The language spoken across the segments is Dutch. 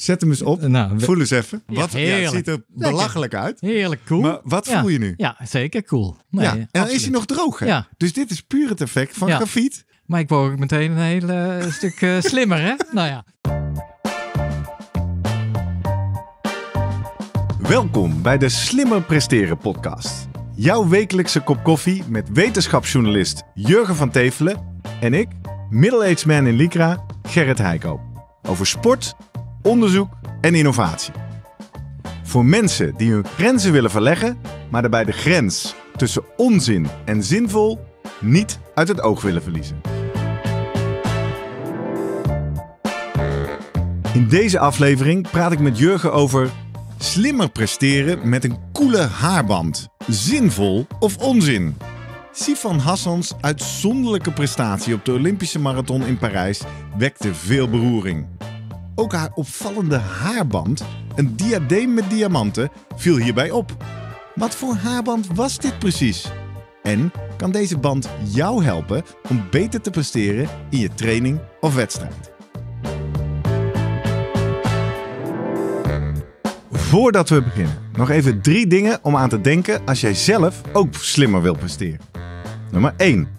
Zet hem eens op. Eh, nou, Voel eens even. wat, het ziet er belachelijk uit. Heerlijk cool. Maar wat voel je nu? Ja, zeker cool. Nee, En dan is hij nog droog. Ja. Dus dit is puur het effect van grafiet. Maar ik word ook meteen een heel eh, stuk eh, slimmer, hè? Nou ja. Welkom bij de Slimmer Presteren podcast. Jouw wekelijkse kop koffie met wetenschapsjournalist Jurgen van Tevelen en ik, middle-aged man in Lycra, Gerrit Heiko. Over sport onderzoek en innovatie. Voor mensen die hun grenzen willen verleggen, maar daarbij de grens tussen onzin en zinvol niet uit het oog willen verliezen. In deze aflevering praat ik met Jurgen over slimmer presteren met een koele haarband. Zinvol of onzin? Sifan Hassans uitzonderlijke prestatie op de Olympische Marathon in Parijs wekte veel beroering. Ook haar opvallende haarband, een diadeem met diamanten, viel hierbij op. Wat voor haarband was dit precies? En kan deze band jou helpen om beter te presteren in je training of wedstrijd? Voordat we beginnen, nog even drie dingen om aan te denken als jij zelf ook slimmer wil presteren. Nummer 1.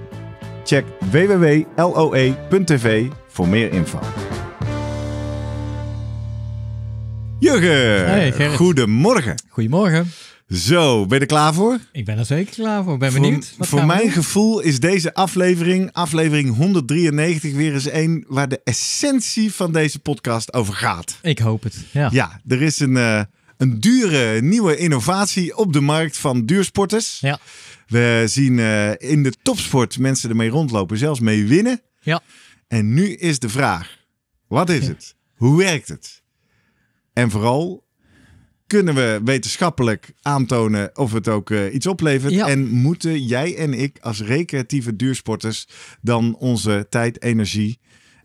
Check www.loe.tv voor meer info. Jurgen, hey, goedemorgen. Goedemorgen. Zo, ben je er klaar voor? Ik ben er zeker klaar voor. Ben benieuwd. Voor, voor mijn gevoel is deze aflevering, aflevering 193, weer eens één een waar de essentie van deze podcast over gaat. Ik hoop het. Ja, ja er is een, eh, een dure nieuwe innovatie op de markt van duursporters. Ja. We zien eh, in de topsport mensen ermee rondlopen, zelfs mee winnen. Ja. En nu is de vraag: wat is het? Hoe werkt het? En vooral, kunnen we wetenschappelijk aantonen of het ook eh, iets oplevert? Ja. En moeten jij en ik als recreatieve duursporters dan onze tijd, energie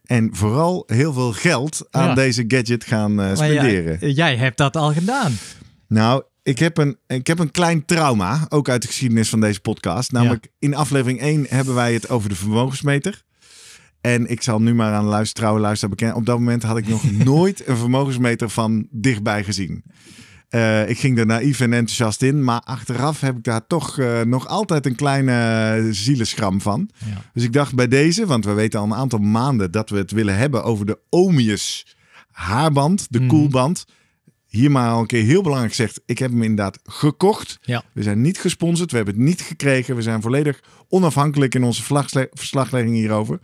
en vooral heel veel geld aan deze gadget gaan eh, spenderen? jij hebt dat al gedaan. Nou, ik heb, een, ik heb een klein trauma, ook uit de geschiedenis van deze podcast. Namelijk in aflevering 1 hebben wij het over de vermogensmeter. En ik zal nu maar aan luisteren, luisteren bekennen. Op dat moment had ik nog nooit een vermogensmeter van dichtbij gezien. Eh, ik ging er naïef en enthousiast in, maar achteraf heb ik daar toch eh, nog altijd een kleine uh, van. Dus ik dacht bij deze, want we weten al een aantal maanden dat we het willen hebben over de Omius haarband, de mhm. koelband hier maar al een keer heel belangrijk gezegd. Ik heb hem inderdaad gekocht. We zijn niet gesponsord. We hebben het niet gekregen. We zijn volledig onafhankelijk in onze verslaglegging hierover.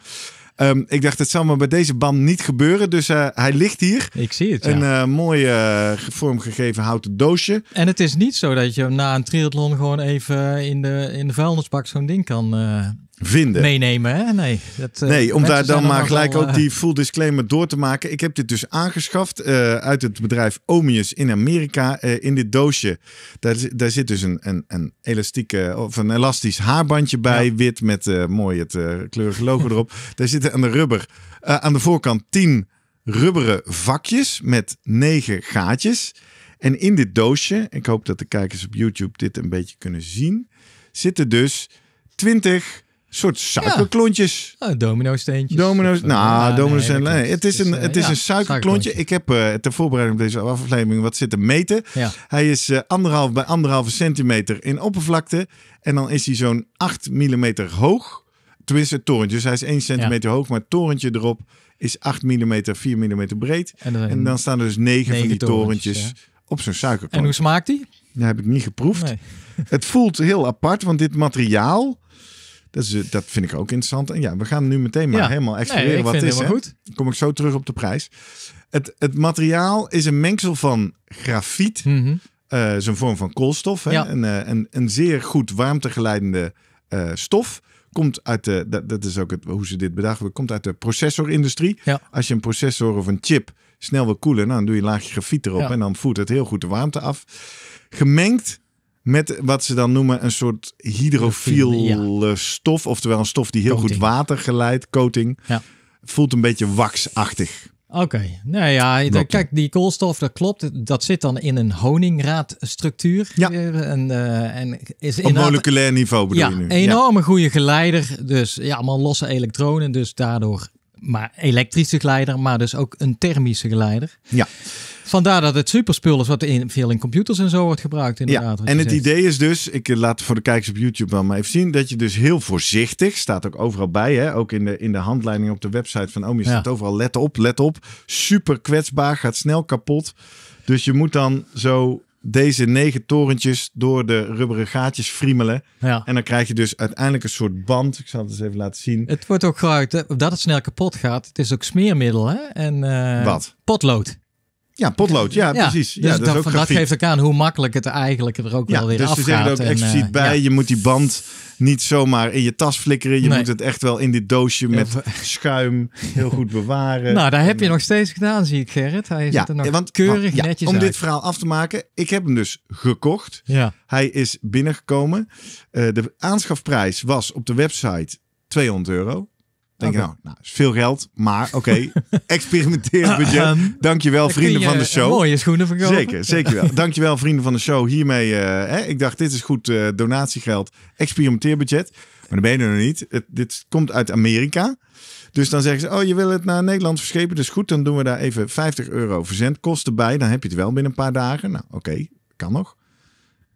Ehm, ik dacht, het zal me bij deze band niet gebeuren. Dus eh, hij ligt hier. Ik zie het. Een uh, mooi uh, vormgegeven houten doosje. En het is niet zo dat je na een triathlon gewoon even in de, in de vuilnisbak zo'n ding kan vinden. Meenemen, hè? Nee. Dat, eh, nee, om daar dan maar gelijk ook die eh, full disclaimer door te maken. Ik heb dit dus aangeschaft eh, uit het bedrijf Omius in Amerika. in dit doosje, daar, daar zit dus een, een, een, of een elastisch haarbandje bij. Wit met uh, mooi het kleurige logo erop. Daar zitten aan de rubber, aan de voorkant 10 rubberen vakjes met 9 gaatjes. En in dit doosje, ik hoop dat de kijkers op YouTube dit een beetje kunnen zien, zitten dus 20 soort suikerklontjes. Ja. Ah, domino-steentjes. Domino's, eh, nou, domino's ah, nee, Het is, dus, een, eh, het is een suikerklontje. Ik heb eh, ter voorbereiding op deze aflevering wat zitten meten. Hij is anderhalf bij anderhalve centimeter in oppervlakte. En dan is hij zo'n 8 millimeter hoog. Tenminste, het torentje. Dus hij is 1 centimeter hoog, maar het torentje erop is 8 mm, 4 mm breed. En dan, staan er dus 9, van die torentjes, op zo'n suikerklontje. En hoe smaakt die? Dat heb ik niet geproefd. Het voelt heel apart, want dit materiaal dat, is, eh, dat vind ik ook interessant. En ja, we gaan nu meteen maar helemaal exploreren wat het is. Goed. Kom ik zo terug op de prijs. Het, het materiaal is een mengsel van grafiet. Mm -hmm. vorm van koolstof. Hè? Een, een, eh, een, zeer goed warmtegeleidende stof komt uit de, dat, is ook het, hoe ze dit bedachten, komt uit de processorindustrie. Als je een processor of een chip snel wil koelen, nou, dan doe je een laagje grafiet erop en dan voert het heel goed de warmte af. Gemengd met wat ze dan noemen een soort hydrofiele eh, stof. Oftewel een stof die heel goed water geleidt, coating. Ja. Voelt een beetje waxachtig. Oké, nou ja, kijk, die koolstof, dat klopt. Dat zit dan in een honingraadstructuur. Ja. En, uh, en is Op moleculair niveau bedoel ja, je nu? Ja. ja, enorme goede geleider. Dus ja, allemaal losse elektronen. Dus daardoor maar elektrische geleider, maar dus ook een thermische geleider. Ja, Vandaar dat het superspul is wat in, veel in computers en zo wordt gebruikt. Inderdaad, ja, en het idee is dus, ik eh, laat voor de kijkers op YouTube wel maar even zien, dat je dus heel voorzichtig, staat ook overal bij, hè, ook in de, in de handleiding op de website van Omi staat overal, let op, let op, super kwetsbaar, gaat snel kapot. Dus je moet dan zo deze negen torentjes door de rubberen gaatjes friemelen. Ja. En dan krijg je dus uiteindelijk een soort band. Ik zal het eens even laten zien. Het wordt ook gebruikt, dat het snel kapot gaat. Het is ook smeermiddel, hè? En, uh, Wat? Potlood. Ja, potlood. Ja, precies. Dus ja, dat, is ook dat geeft ook aan hoe makkelijk het eigenlijk er ook wel weer dus afgaat. Dus ze er ook expliciet eh, bij. Je moet die band niet zomaar in je tas flikkeren. Je moet het echt wel in dit doosje met schuim heel goed bewaren. Nou, daar heb je eh, nog steeds gedaan, zie ik Gerrit. Hij zit er nog want, keurig netjes Om dit verhaal af te maken. Ik heb hem dus gekocht. Ja. Hij is binnengekomen. Eh, de aanschafprijs was op de website 200 euro denk nou, nou, is veel geld, maar oké, okay, experimenteer Dank je. Ehm, Dankjewel vrienden van de show. Mooie schoenen verkopen. Zeker, zeker wel. Dankjewel vrienden van de show. Hiermee, eh, hè, ik dacht dit is goed uh, donatiegeld, experimenteerbudget. Maar dan ben je er nog niet. dit komt uit Amerika. Dus dan zeggen ze, oh je wil het naar Nederland verschepen, dus goed, dan doen we daar even 50 euro verzendkosten bij. Dan heb je het wel binnen een paar dagen. Nou oké, kan nog.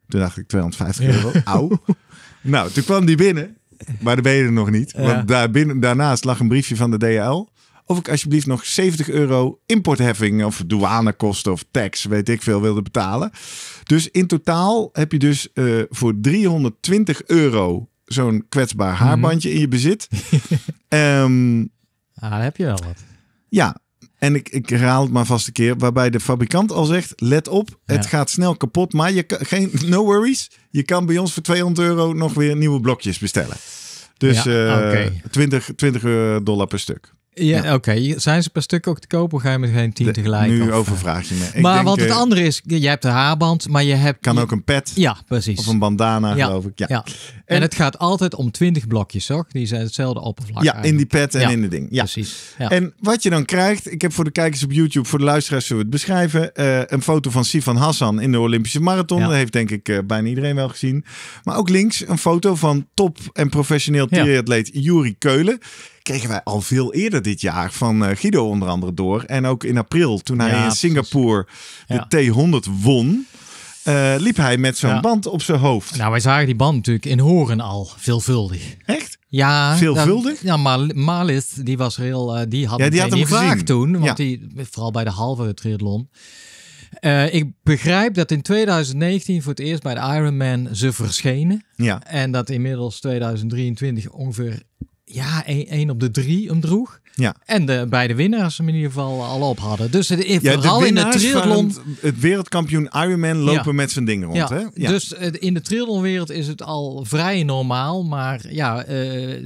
Toen dacht ik 250 euro, ja. Nou, toen kwam die binnen maar dat ben je nog niet. Want binnen, daarnaast lag een briefje van de DHL. Of ik alsjeblieft nog 70 euro importheffing of douanekosten of tax, weet ik veel, wilde betalen. Dus in totaal heb je dus eh, voor 320 euro zo'n kwetsbaar haarbandje mhm. in je bezit. um, ah, heb je wel wat. Ja, en ik, ik herhaal het maar vast een keer, waarbij de fabrikant al zegt: let op, het gaat snel kapot, maar je kan, geen, no worries, je kan bij ons voor 200 euro nog weer nieuwe blokjes bestellen. Dus ja, 20, eh, 20 eh, dollar per stuk. Ja, oké. Zijn ze per stuk ook te kopen? ga je met geen tien tegelijk? Nu eh, overvraag je me. Ik maar wat het eh, andere is, je hebt de haarband, maar je hebt... Kan ook een pet. Ja, precies. Of een bandana, geloof ik. Ja. ja. En, het gaat altijd om twintig blokjes, toch? Die zijn hetzelfde oppervlak Ja, in die pet en in de ding. Ja, precies. En wat je dan krijgt, ik heb voor de kijkers op YouTube, voor de luisteraars zullen we het beschrijven, eh, een foto van Sifan Hassan in de Olympische Marathon. Dat heeft denk ik bijna iedereen wel gezien. Maar ook links een foto van top en professioneel triatleet Juri Keulen kregen wij al veel eerder dit jaar van eh, Guido onder andere door. En ook in april, toen hij in Singapore de T100 won. Eh, liep hij met zo'n band op zijn hoofd. Nou, wij zagen die band natuurlijk in Horen al veelvuldig. Echt? Ja. Veelvuldig? ja, maar Malis, die was heel, eh, die had, die had hem toen, want die, vooral bij de halve triathlon. ik begrijp dat in 2019 voor het eerst bij de Ironman ze verschenen. Ja. En dat inmiddels 2023 ongeveer ja, één op de drie hem droeg. Ja. En de beide winnaars hem in ieder geval eh, al op hadden. Dus het, ja, vooral in de triathlon... Het, wereldkampioen Ironman lopen met zijn dingen rond. Ja. Hè? Ja. Dus eh, in de triathlonwereld is het al vrij normaal. Maar ja, eh,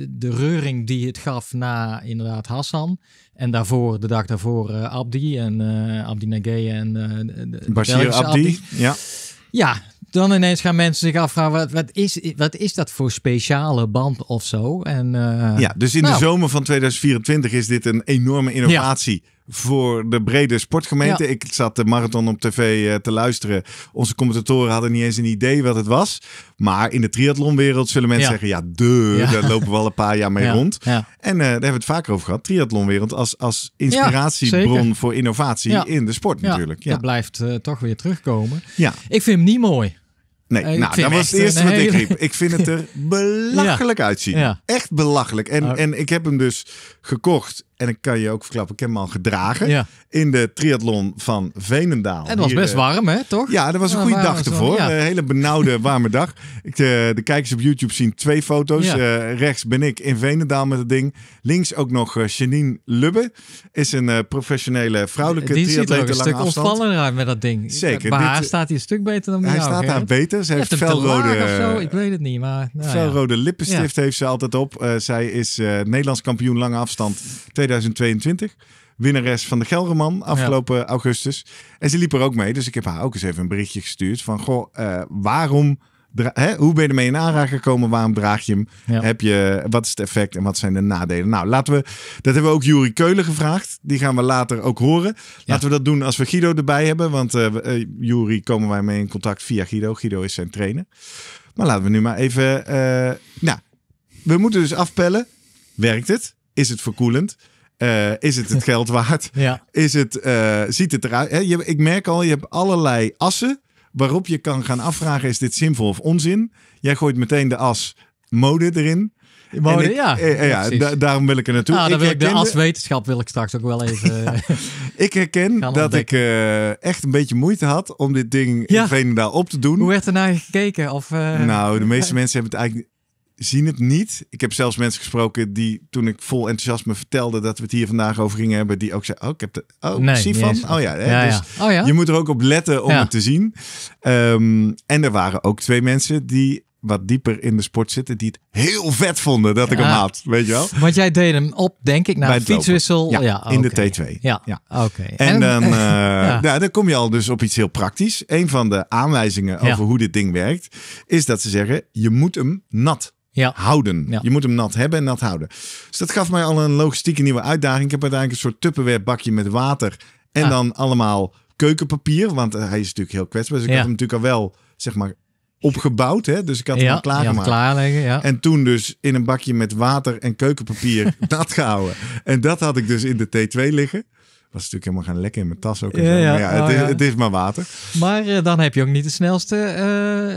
de reuring die het gaf na inderdaad Hassan... En daarvoor, de dag daarvoor, Abdi en Abdi Nagee en uh, de, Abdi. Abdi. Ja. Ja, dan ineens gaan mensen zich afvragen: wat, wat, is, wat is dat voor speciale band of zo? En, eh, ja, dus in de nou. zomer van 2024 is dit een enorme innovatie voor de brede sportgemeente. Ik zat de marathon op tv eh, te luisteren. Onze commentatoren hadden niet eens een idee wat het was. Maar in de triathlonwereld zullen mensen zeggen... ja, de, daar lopen we al een paar jaar mee rond. En eh, daar hebben we het vaker over gehad. Triathlonwereld als, als inspiratiebron voor innovatie in de sport natuurlijk. Ja, dat blijft eh, toch weer terugkomen. Ja. Ik vind hem niet mooi. Nee, nou, dat was het eerste wat ik riep. Ik vind het er belachelijk uitzien. Echt belachelijk. En, nou. en ik heb hem dus gekocht en ik kan je ook verklappen, ik heb gedragen. In de triathlon van Venendaal. En het was best eh, warm, hè, toch? Ja, dat was een goede dag ervoor. Een hele benauwde, warme dag. Ik, eh, de kijkers op YouTube zien twee foto's. Eh, rechts ben ik in Venendaal met het ding. Links ook nog Janine Lubbe. Is een professionele vrouwelijke Die ziet er ook een stuk ontspannender met dat ding. Zeker. Maar haar staat hij een stuk beter dan bij hij staat daar beter. Ze heeft, felrode... Of zo. Ik weet het niet, maar... Nou felrode lippenstift heeft ze altijd op. zij is Nederlands kampioen lange afstand 2022. Winnares van de Gelderman afgelopen augustus. En ze liep er ook mee. Dus ik heb haar ook eens even een berichtje gestuurd van... Goh, eh, waarom... Hè, hoe ben je ermee in aanraking gekomen? Waarom draag je hem? Heb je, wat is het effect en wat zijn de nadelen? Nou, laten we... Dat hebben we ook Jury Keulen gevraagd. Die gaan we later ook horen. Laten we dat doen als we Guido erbij hebben. Want uh, eh, eh, Jury komen wij mee in contact via Guido. Guido is zijn trainer. Maar laten we nu maar even... nou, we moeten dus afpellen. Werkt het? Is het verkoelend? Eh, is het het geld waard? Is het, eh, ziet het eruit? ik merk al, je hebt allerlei assen waarop je kan gaan afvragen: is dit zinvol of onzin? Jij gooit meteen de as mode erin. Mode, ja. Eh, eh ja, daarom wil ik er naartoe. Ah, ik de as wetenschap wil ik straks ook wel even. ik herken dat ik echt een beetje moeite had om dit ding in Venendaal op te doen. Hoe werd er naar gekeken? Of, Nou, de meeste mensen hebben het eigenlijk zien het niet. Ik heb zelfs mensen gesproken die toen ik vol enthousiasme vertelde dat we het hier vandaag over gingen hebben, die ook zeiden: Oh, ik heb de. Oh, nee, zie van. Oh ja, hè, dus oh je moet er ook op letten om het te zien. Ehm, en er waren ook twee mensen die wat dieper in de sport zitten, die het heel vet vonden dat ik hem had. Weet je wel? Want jij deed hem op, denk ik, naar de fietswissel. Ja, in de T2. Ja, ja. oké. En, dan, uh, dan kom je al dus op iets heel praktisch. Een van de aanwijzingen over hoe dit ding werkt, is dat ze zeggen: je moet hem nat ja. houden. Je moet hem nat hebben en nat houden. Dus dat gaf mij al een logistieke nieuwe uitdaging. Ik heb uiteindelijk een soort tupperware bakje met water en ah. dan allemaal keukenpapier, want eh, hij is natuurlijk heel kwetsbaar. Dus ik heb hem natuurlijk al wel, zeg maar, opgebouwd. Hè? Dus ik had hem al klaargemaakt. Klaarleggen, ja. En toen dus in een bakje met water en keukenpapier nat gehouden. En dat had ik dus in de T2 liggen was natuurlijk helemaal gaan lekker in mijn tas ook. En ja, zo. ja, het, nou is, het, is, maar water. Maar eh, dan heb je ook niet de snelste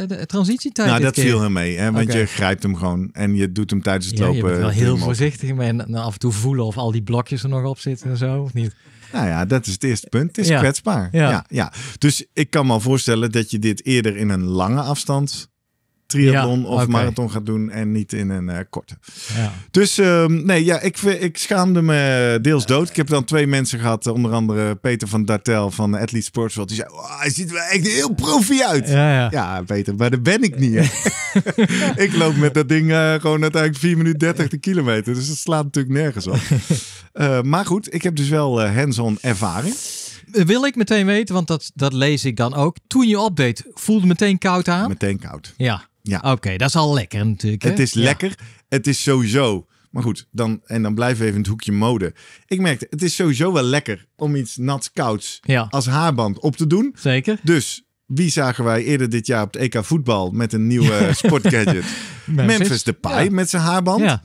uh, transitietijd. Nou, dat viel hem mee. Hè? Want je grijpt hem gewoon en je doet hem tijdens het lopen. Je bent wel eh, heel voorzichtig mee en af en toe voelen of al die blokjes er nog op zitten en zo, of niet? Nou ja, dat is het eerste punt. Het is kwetsbaar. Ja. Ja, Dus ik kan me al voorstellen dat je dit eerder in een lange afstand triathlon of marathon gaat doen en niet in een eh, korte. Ja. Dus ehm, nee, ja, ik, ik schaamde me deels dood. Ik heb dan twee mensen gehad, eh, onder andere Peter van Dartel van Athlete Sports World. Die zei, hij ziet er echt heel profi uit. Ja, ja. Peter, maar daar ben ik niet. ik loop met dat ding uh, gewoon uiteindelijk 4 minuten 30 de kilometer. Dus dat slaat natuurlijk nergens op. maar goed, ik heb dus wel hands-on ervaring wil ik meteen weten, want dat, dat lees ik dan ook. Toen je update, voelde meteen koud aan? Meteen koud. Ja. Ja. Oké, dat is al lekker natuurlijk. Het is lekker. Het is sowieso. Maar goed, dan, en dan blijven we even in het hoekje mode. Ik merkte, het is sowieso wel lekker om iets nat kouds als haarband op te doen. Zeker. Dus wie zagen wij eerder dit jaar op het EK voetbal met een nieuwe sportgadget? Memphis. Memphis Depay met zijn haarband.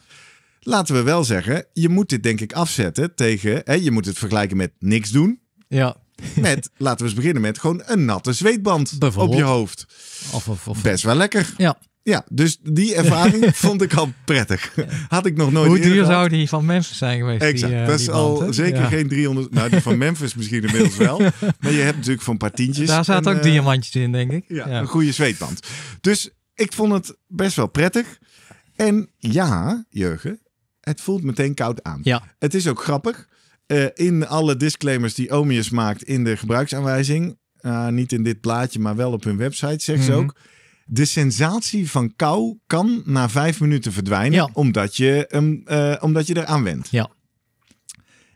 Laten we wel zeggen, je moet dit denk ik afzetten tegen... Hè, je moet het vergelijken met niks doen. Ja. Met, laten we eens beginnen met gewoon een natte zweetband op je hoofd. Of, Best wel lekker. Ja. Ja, dus die ervaring vond ik al prettig. Had ik nog nooit Hoe duur zou die van Memphis zijn geweest? Exact, die, eh, dat is al zeker geen 300... Nou, die van Memphis misschien inmiddels wel. Maar je hebt natuurlijk van tientjes. Daar zaten ook eh, diamantjes in, denk ik. Ja, ja, een goede zweetband. Dus ik vond het best wel prettig. En ja, Jurgen, het voelt meteen koud aan. Ja. Het is ook grappig. Eh, in alle disclaimers die Omius maakt in de gebruiksaanwijzing. Eh, niet in dit plaatje, maar wel op hun website, zegt ze mhm. ook. De sensatie van kou kan na vijf minuten verdwijnen, omdat, je hem, eh, omdat je eraan went. Ja.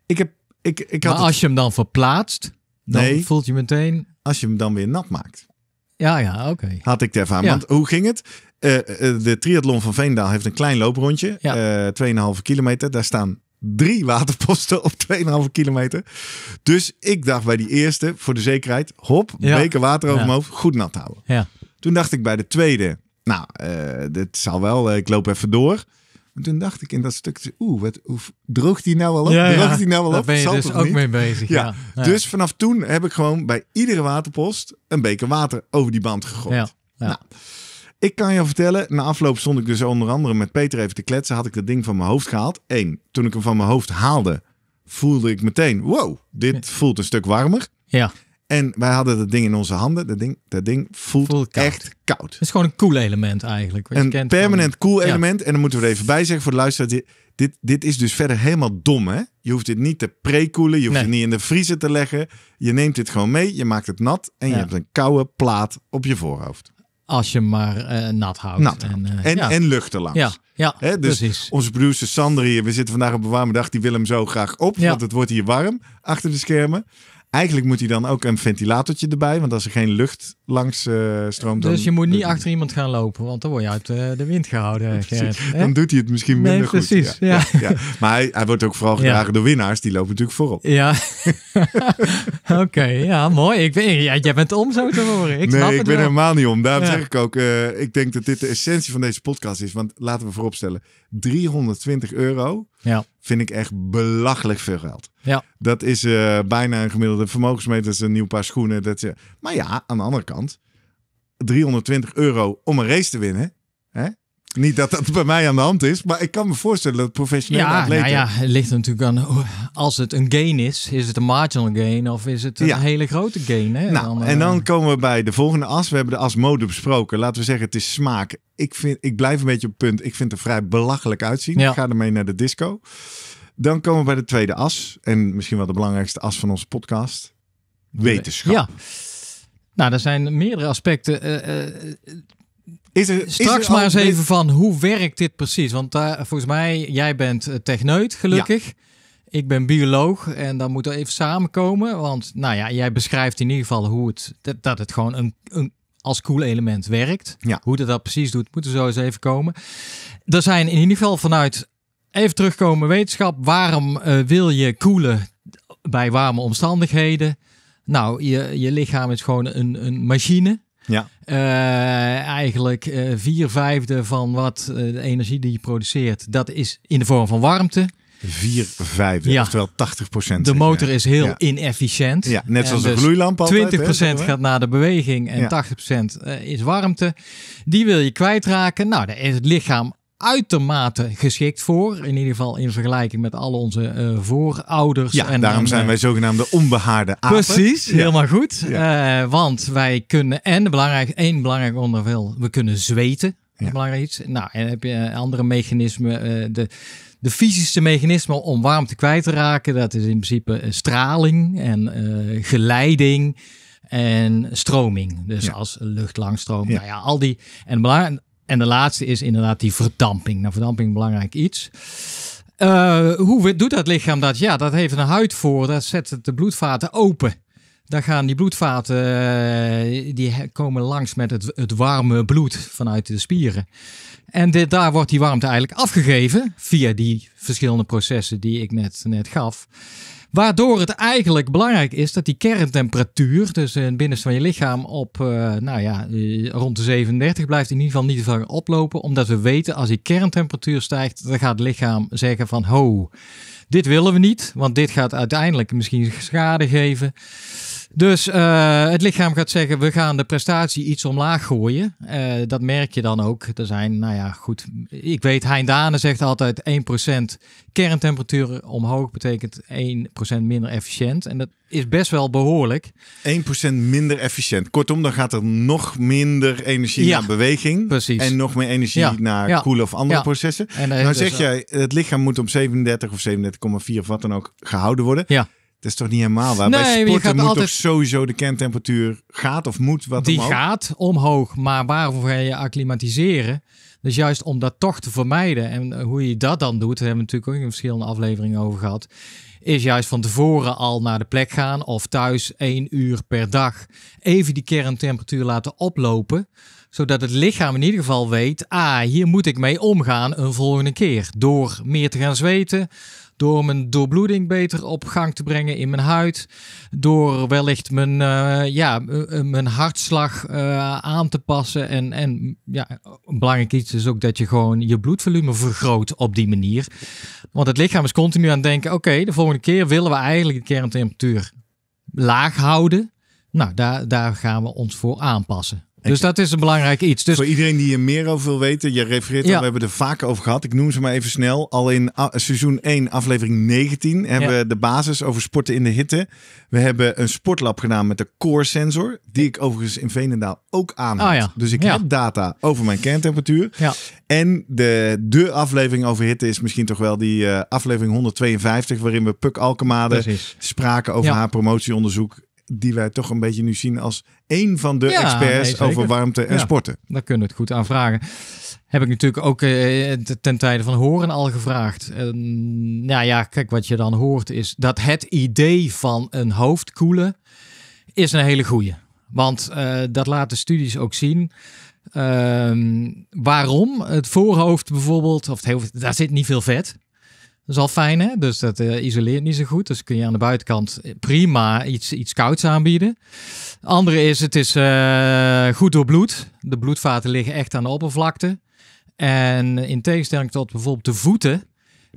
Ik heb, ik, ik had maar als je hem dan verplaatst, dan nee, voelt je meteen... Als je hem dan weer nat maakt. Ja, ja, oké. Had ik ervan. Ja. Want hoe ging het? de triathlon van Veendaal heeft een klein looprondje, ja. 2,5 kilometer. Daar staan drie waterposten op 2,5 kilometer. Dus ik dacht bij die eerste, voor de zekerheid, hop, ja. beker water over mijn hoofd, goed nat houden. Ja. Toen dacht ik bij de tweede, nou, eh, dit zal wel, eh, ik loop even door. En toen dacht ik in dat stukje, oeh, wat, droogt die nou wel op? Ja, droogt die nou al daar op? ben je dus ook mee bezig. Ja. Dus vanaf toen heb ik gewoon bij iedere waterpost een beker water over die band gegooid. Nou, ik kan je vertellen, na afloop stond ik dus onder andere met Peter even te kletsen. Had ik dat ding van mijn hoofd gehaald. Eén, toen ik hem van mijn hoofd haalde, voelde ik meteen: wow, dit voelt een stuk warmer. Ja. En wij hadden dat ding in onze handen. Dat ding, dat ding voelt, echt koud. Het is gewoon een cool element eigenlijk. een kent permanent koel cool element. En dan moeten we er even bij zeggen voor de luisteraar. Dit, dit is dus verder helemaal dom, hè? Je hoeft dit niet te pre-koelen. Je hoeft het niet in de vriezer te leggen. Je neemt dit gewoon mee. Je maakt het nat. En je hebt een koude plaat op je voorhoofd. Als je maar eh, nat houdt. en, eh, en, en, lucht langs. Ja, ja dus Onze producer Sander hier, we zitten vandaag op een warme dag. Die wil hem zo graag op, want het wordt hier warm achter de schermen. Eigenlijk moet hij dan ook een ventilatortje erbij, want als er geen lucht langs eh, stroomt. Dus je moet niet achter iemand gaan lopen, want dan word je uit eh, de wind gehouden. dan doet hij het misschien minder nee, precies, goed. Ja. ja. Maar hij, hij, wordt ook vooral gedragen ja. door winnaars, die lopen natuurlijk voorop. Ja. Oké, ja, mooi. Ik weet. ja, jij bent om zo te horen. Ik nee, ik ben helemaal niet om. Daarom zeg ik ook, eh, ik denk dat dit de essentie van deze podcast is. Want laten we vooropstellen, 320 euro. Ja vind ik echt belachelijk veel geld. Ja. Dat is eh, bijna een gemiddelde vermogensmeter, dat is een nieuw paar schoenen. Dat je... Eh, maar ja, aan de andere kant, 320 euro om een race te winnen, niet dat dat bij mij aan de hand is, maar ik kan me voorstellen dat professionele ja, Nou ja, het ligt natuurlijk aan, als het een gain is, is het een marginal gain of is het een hele grote gain? Hè? Nou, dan, en eh, dan komen we bij de volgende as. We hebben de as mode besproken. Laten we zeggen, het is smaak. Ik, vind, ik blijf een beetje op punt. Ik vind het er vrij belachelijk uitzien. Ja. Ik ga ermee naar de disco. Dan komen we bij de tweede as. En misschien wel de belangrijkste as van onze podcast. Wetenschap. Ja. Nou, er zijn meerdere aspecten. Uh, is Straks maar eens even van hoe werkt dit precies? Want volgens mij, jij bent eh, techneut, gelukkig. Ik ben bioloog en dan moet we even samenkomen. Want nou ja, jij beschrijft in ieder geval hoe het, dat, het gewoon een, een als cool element werkt. Hoe dat, dat precies doet, moeten we zo eens even komen. Er zijn in ieder geval vanuit, even terugkomen, wetenschap. Waarom eh, wil je koelen bij warme omstandigheden? Nou, je, je lichaam is gewoon een, een machine. Ja. Eh, eigenlijk uh, eh, vier vijfde van wat eh, de energie die je produceert, dat is in de vorm van warmte. Vier vijfde, ja. oftewel 80 procent. De motor is heel inefficiënt. Ja, net zoals een dus gloeilamp altijd. 20 procent gaat naar de beweging en 80 procent is warmte. Die wil je kwijtraken. Nou, daar is het lichaam uitermate geschikt voor. In ieder geval in vergelijking met al onze eh, voorouders. Ja, en, daarom zijn eh, wij zogenaamde onbehaarde apen. Precies, helemaal goed. Eh, want wij kunnen, en belangrijk, één belangrijk onderdeel, we kunnen zweten. Ja. Belangrijk iets. Nou, en heb je andere mechanismen. de, de fysische mechanismen om warmte kwijt te raken, dat is in principe straling en geleiding en stroming. Dus als lucht langstroomt, Nou ja, al die. En belangrijk, en de laatste is inderdaad die verdamping. Nou, verdamping belangrijk iets. Eh, hoe doet dat lichaam dat? Ja, dat heeft een huid voor. Dat zet de bloedvaten open. Dan gaan die bloedvaten, eh, die komen langs met het, het, warme bloed vanuit de spieren. En daar wordt die warmte eigenlijk afgegeven via die verschillende processen die ik net, net gaf. Waardoor het eigenlijk belangrijk is dat die kerntemperatuur, dus in het binnenste van je lichaam, op eh, nou ja, eh, rond de 37 blijft in ieder geval niet van oplopen. Omdat we weten als die kerntemperatuur stijgt, dan gaat het lichaam zeggen van ho, dit willen we niet, want dit gaat uiteindelijk misschien schade geven. Dus eh, het lichaam gaat zeggen, we gaan de prestatie iets omlaag gooien. Eh, dat merk je dan ook. Er zijn, nou ja, goed. Ik weet, Hein Dane zegt altijd 1% kerntemperatuur omhoog betekent 1% minder efficiënt. En dat is best wel behoorlijk. 1% minder efficiënt. Kortom, dan gaat er nog minder energie naar beweging. Precies. En nog meer energie naar koelen of andere processen. En nou dus zeg jij, het lichaam moet om 37 of 37,4 of wat dan ook gehouden worden. Ja. Dat is toch niet helemaal waar? Bij sporten je moet altijd... toch sowieso de kerntemperatuur gaat of moet wat Die gaat omhoog, maar waarvoor ga je acclimatiseren? Dus juist om dat toch te vermijden. En eh, hoe je dat dan doet, daar hebben we natuurlijk ook in verschillende afleveringen over gehad. Is juist van tevoren al naar de plek gaan of thuis één uur per dag even die kerntemperatuur laten oplopen. Zodat het lichaam in ieder geval weet, ah, hier moet ik mee omgaan een volgende keer. Door meer te gaan zweten, door mijn doorbloeding beter op gang te brengen in mijn huid. Door wellicht mijn, eh, ja, eh, mijn hartslag eh, aan te passen. En, en ja, een belangrijk iets is ook dat je gewoon je bloedvolume vergroot op die manier. Want het lichaam is continu aan het denken: oké, de volgende keer willen we eigenlijk de kerntemperatuur laag houden. Nou, daar, daar gaan we ons voor aanpassen. Dus dat is een belangrijk iets. Dus... Voor iedereen die er meer over wil weten, je refereert al, we hebben er vaak over gehad. Ik noem ze maar even snel. Al in ah, seizoen 1, aflevering 19, hebben we de basis over sporten in de hitte. We hebben een sportlab gedaan met de core sensor, die ik overigens in Veenendaal ook aan ah, had. Dus ik heb data over mijn kerntemperatuur. En de, de aflevering over hitte is misschien toch wel die eh, aflevering 152, waarin we Puk Alkemade spraken over haar promotieonderzoek die wij toch een beetje nu zien als één van de experts over warmte en sporten. Daar kunnen we het goed aan vragen. Heb ik natuurlijk ook eh, eh ten tijde van horen al gevraagd. En, nou ja, kijk, wat je dan hoort is dat het idee van een hoofdkoelen is een hele goeie. Want eh, dat laten studies ook zien. Ehm, waarom? Het voorhoofd bijvoorbeeld, of het daar zit niet veel vet. Dat is al fijn, hè? Dus dat eh, isoleert niet zo goed. Dus kun je aan de buitenkant eh, prima iets, iets kouds aanbieden. Andere is, het is eh, goed door bloed. De bloedvaten liggen echt aan de oppervlakte. En in tegenstelling tot bijvoorbeeld de voeten,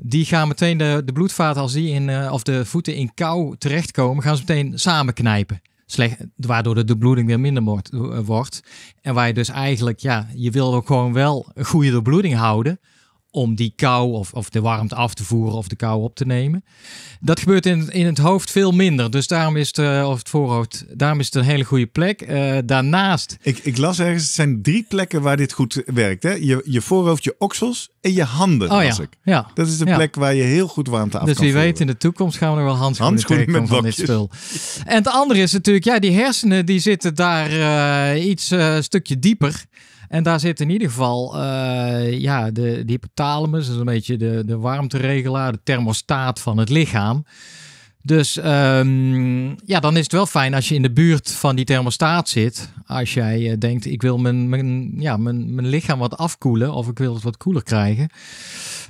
die gaan meteen de, de bloedvaten, als die in, of de voeten in kou terechtkomen, gaan ze meteen samenknijpen. Slecht, waardoor de, de bloeding weer minder wordt, wordt. En waar je dus eigenlijk, ja, je wil ook gewoon wel goede doorbloeding houden om die kou of, of de warmte af te voeren of de kou op te nemen. Dat gebeurt in, in het hoofd veel minder. Dus daarom is het, eh, of het voorhoofd, daarom is het een hele goede plek. Eh, daarnaast. Ik, ik las ergens, het zijn drie plekken waar dit goed werkt. Hè? Je, je voorhoofd, je oksels en je handen. Oh, ja. Ik. ja. Dat is de plek waar je heel goed warmte af dus Dus wie weet, in de toekomst gaan we er wel handschoenen, handschoenen met van dit spul. En het andere is natuurlijk, ja, die hersenen die zitten daar eh, iets een stukje dieper. En daar zit in ieder geval eh, ja, de, de hypothalamus, is een beetje de, de warmteregelaar, de thermostaat van het lichaam. Dus ehm, ja, dan is het wel fijn als je in de buurt van die thermostaat zit. Als jij eh, denkt, ik wil mijn, mijn, ja, mijn, mijn lichaam wat afkoelen of ik wil het wat koeler krijgen.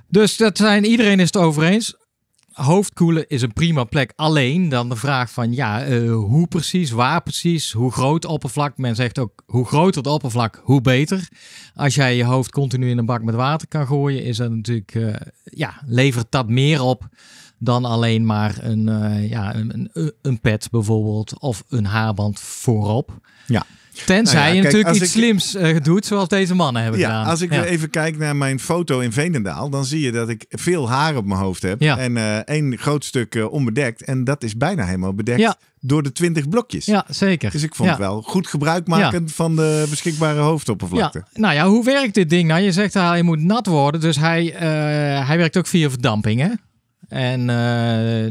Dus dat zijn, iedereen is het over eens hoofdkoelen is een prima plek. Alleen dan de vraag van ja, eh, hoe precies, waar precies, hoe groot oppervlak. Men zegt ook hoe groter het oppervlak, hoe beter. Als jij je hoofd continu in een bak met water kan gooien, is dat natuurlijk, eh, ja, levert dat meer op dan alleen maar een, eh, ja, een, een, een pet bijvoorbeeld of een haarband voorop. Ja. Tenzij nou je natuurlijk iets slims uh, eh, doet, zoals deze mannen hebben gedaan. Als ik ja. even kijk naar mijn foto in Veenendaal, dan zie je dat ik veel haar op mijn hoofd heb. En eh, één groot stuk eh, onbedekt. En dat is bijna helemaal bedekt door de 20 blokjes. Ja, zeker. Dus ik vond het wel goed gebruikmakend van de beschikbare hoofdoppervlakte. Nou ja, hoe werkt dit ding nou? Je zegt hij moet nat worden, dus hij, hij werkt ook via verdamping, hè? En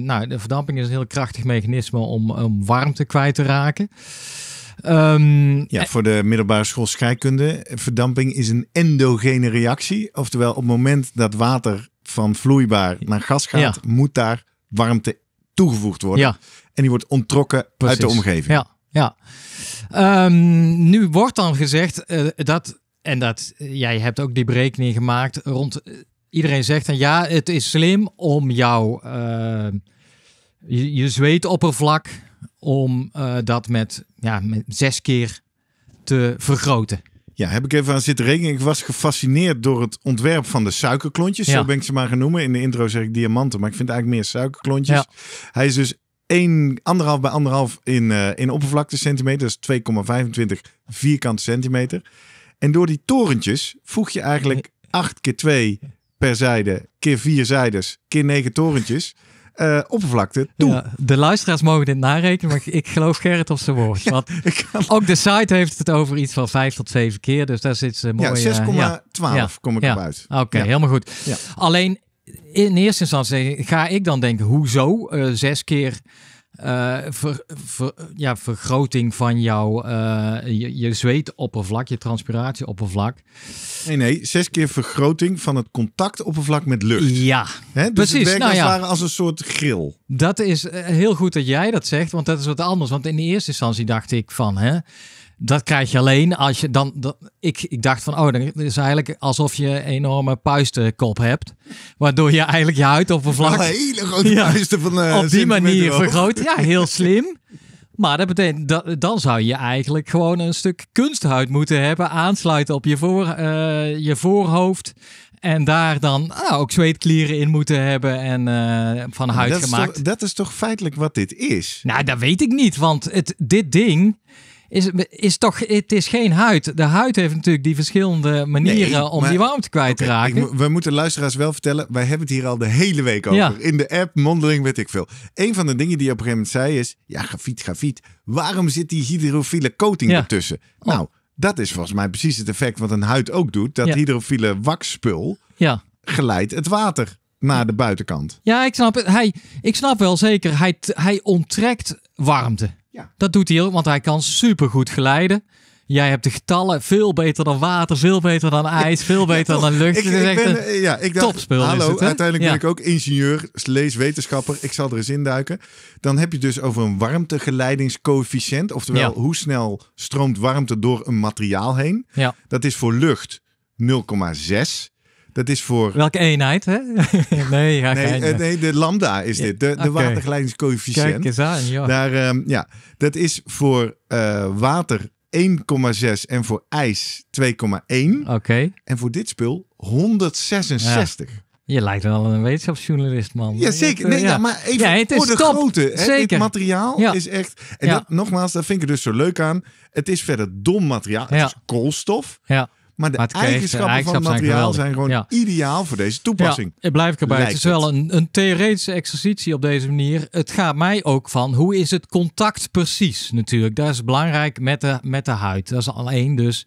nou, de verdamping is een heel krachtig mechanisme om, om warmte kwijt te raken. Ehm, ja, eh, voor de middelbare school scheikunde. Verdamping is een endogene reactie. Oftewel, op het moment dat water van vloeibaar naar gas gaat, moet daar warmte toegevoegd worden. En die wordt onttrokken uit de omgeving. Ja, ja. Ehm, nu wordt dan gezegd eh, dat, en dat eh, jij hebt ook die berekening gemaakt rond. iedereen zegt dan ja, het is slim om jouw je zweetoppervlak om eh, dat met, ja, met zes keer te vergroten. Ja, heb ik even aan zitten rekenen. Ik was gefascineerd door het ontwerp van de suikerklontjes. Zo ben ik ze maar noemen. In de intro zeg ik diamanten, maar ik vind eigenlijk meer suikerklontjes. Hij is dus 1,5 bij anderhalf in, uh, in oppervlakte centimeter. Dat is 2,25 vierkante centimeter. En door die torentjes voeg je eigenlijk 8 keer 2 per zijde, keer 4 zijdes, keer 9 torentjes. Eh, oppervlakte Ja, de luisteraars mogen dit narekenen, maar ik, geloof Gerrit op zijn woord. want ook de site heeft het over iets van 5 tot 7 keer, dus daar zit ze mooi... Eh, ja, 6,12 kom ik eruit. Oké, helemaal goed. Alleen in eerste instantie ga ik dan denken, hoezo uh, zes keer uh, ja, vergroting van jouw eh, je, je, zweetoppervlak, je transpiratieoppervlak. Nee, nee, zes keer vergroting van het contactoppervlak met lucht. Ja, Dus precies. Het werkt nou, als, als een soort grill. Dat is eh, heel goed dat jij dat zegt, want dat is wat anders. Want in de eerste instantie dacht ik van, hè, dat krijg je alleen als je dan. Dat, ik, ik dacht van, oh, dan is eigenlijk alsof je een enorme puistenkop hebt. Waardoor je eigenlijk je op Een hele grote puisten van. Eh, op die manier vergroot. Ja, heel slim. Maar dat betekent, dat, dan zou je eigenlijk gewoon een stuk kunsthuid moeten hebben, aansluiten op je, voor, eh, je voorhoofd. En daar dan ah, ook zweetklieren in moeten hebben en eh, van huid gemaakt. dat is toch feitelijk wat dit is? Nou, dat weet ik niet, want het, dit ding is, is toch, het is geen huid. De huid heeft natuurlijk die verschillende manieren om die warmte kwijt te raken. we moeten luisteraars wel vertellen, wij hebben het hier al de hele week over. In de app, mondeling, weet ik veel. Een van de dingen die je op een gegeven moment zei is, ja, grafiet, grafiet. Waarom zit die hydrofiele coating ertussen? Oh. Nou, dat is volgens mij precies het effect wat een huid ook doet. Dat ja. hydrofiele wakspul geleidt het water naar de buitenkant. Ja, ik snap het. Hij, ik snap wel zeker, hij, hij onttrekt warmte. Ja. Dat doet hij ook, want hij kan supergoed geleiden. Jij hebt de getallen veel beter dan water, veel beter dan ijs, veel beter ja, dan lucht. Ik, dus ik ben, ja, ik dacht, hallo, het, uiteindelijk ben ik ook ingenieur, lees wetenschapper. Ik zal er eens induiken. Dan heb je dus over een warmtegeleidingscoëfficiënt. Oftewel, hoe snel stroomt warmte door een materiaal heen. Dat is voor lucht 0,6. Dat is voor... Welke eenheid, hè? nee, nee, eh, nee, de lambda is dit. De, de okay. watergeleidingscoëfficiënt. Kijk eens aan, joh. Daar, ehm, ja, dat is voor eh, water 1,6 en voor ijs 2,1. Oké. En voor dit spul 166. Je lijkt wel een wetenschapsjournalist, man. Ja, zeker. Nee, eh, maar even het voor de top. Hè? Het materiaal is echt... En dat, nogmaals, dat vind ik er dus zo leuk aan. Het is verder dom materiaal. Het is koolstof. Ja. Maar de eigenschappen, van het materiaal zijn, gewoon ideaal voor deze toepassing. Ja, blijf ik erbij. het is wel een, een, theoretische exercitie op deze manier. Het gaat mij ook van hoe is het contact precies natuurlijk. Dat is belangrijk met de, met de huid. Dat is al Dus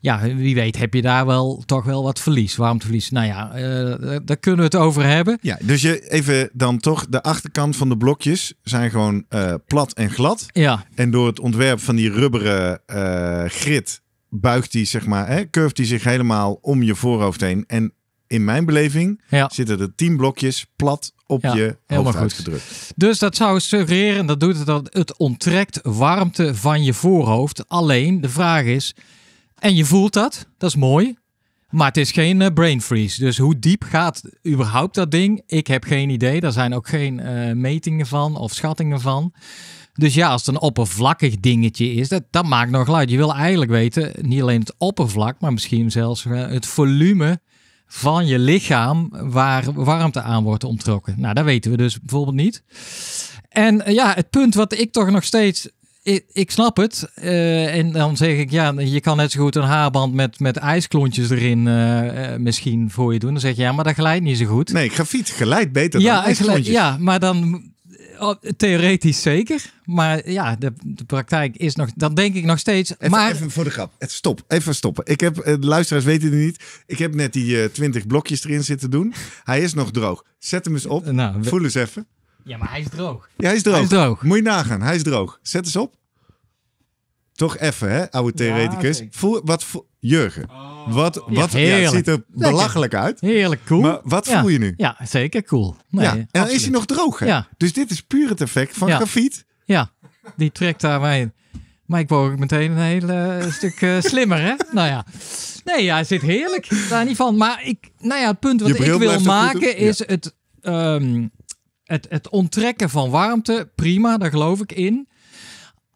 ja, wie weet heb je daar wel toch wel wat verlies, warmteverlies. Nou ja, eh, daar kunnen we het over hebben. Ja, dus je even dan toch, de achterkant van de blokjes zijn gewoon eh, plat en glad. Ja. En door het ontwerp van die rubberen uh, eh, grit buigt die, zeg maar, hè, curved die zich helemaal om je voorhoofd heen. En in mijn beleving ja. zitten er tien blokjes plat op ja, je hoofd gedrukt. Dus dat zou suggereren, dat doet het, dan het onttrekt warmte van je voorhoofd. Alleen de vraag is, en je voelt dat, dat is mooi. Maar het is geen eh, brain freeze. Dus hoe diep gaat überhaupt dat ding? Ik heb geen idee. Daar zijn ook geen eh, metingen van of schattingen van. Dus ja, als het een oppervlakkig dingetje is, dat, dat maakt nog geluid. Je wil eigenlijk weten, niet alleen het oppervlak, maar misschien zelfs eh, het volume van je lichaam waar warmte aan wordt ontrokken. Nou, dat weten we dus bijvoorbeeld niet. En eh, ja, het punt wat ik toch nog steeds. Ik, snap het. Eh, en dan zeg ik, ja, je kan net zo goed een haarband met, met ijsklontjes erin misschien voor je doen. Dan zeg je, ja, maar dat glijdt niet zo goed. Nee, grafiet glijdt beter dan ijsklontjes. ja, maar dan Oh, theoretisch zeker. Maar ja, de, de, praktijk is nog. Dan denk ik nog steeds. Even, maar... even voor de grap. Stop. Even stoppen. Ik heb, eh, de luisteraars weten het niet. Ik heb net die 20 eh, blokjes erin zitten doen. Hij is nog droog. Zet hem eens op. Nou, Voel eens even. Ja, maar hij is droog. hij is droog. Hij is droog. Moet je nagaan. Hij is droog. Zet eens op toch even, hè, oude theoreticus. Ja, voel, wat voel, Jurgen, oh. wat, wat ziet er belachelijk uit. Heerlijk cool. Maar wat voel je nu? Ja, zeker cool. Nee, en dan is hij nog droog. Hè? Dus dit is puur het effect van grafiet. Ja, die trekt daarbij in. Maar ik word ook meteen een heel eh, stuk eh, slimmer, hè? nou ja. Nee, hij zit heerlijk. Daar niet van. Maar ik, nou ja, het punt wat ik wil maken is het, ehm, het, het onttrekken van warmte. Prima, daar geloof ik in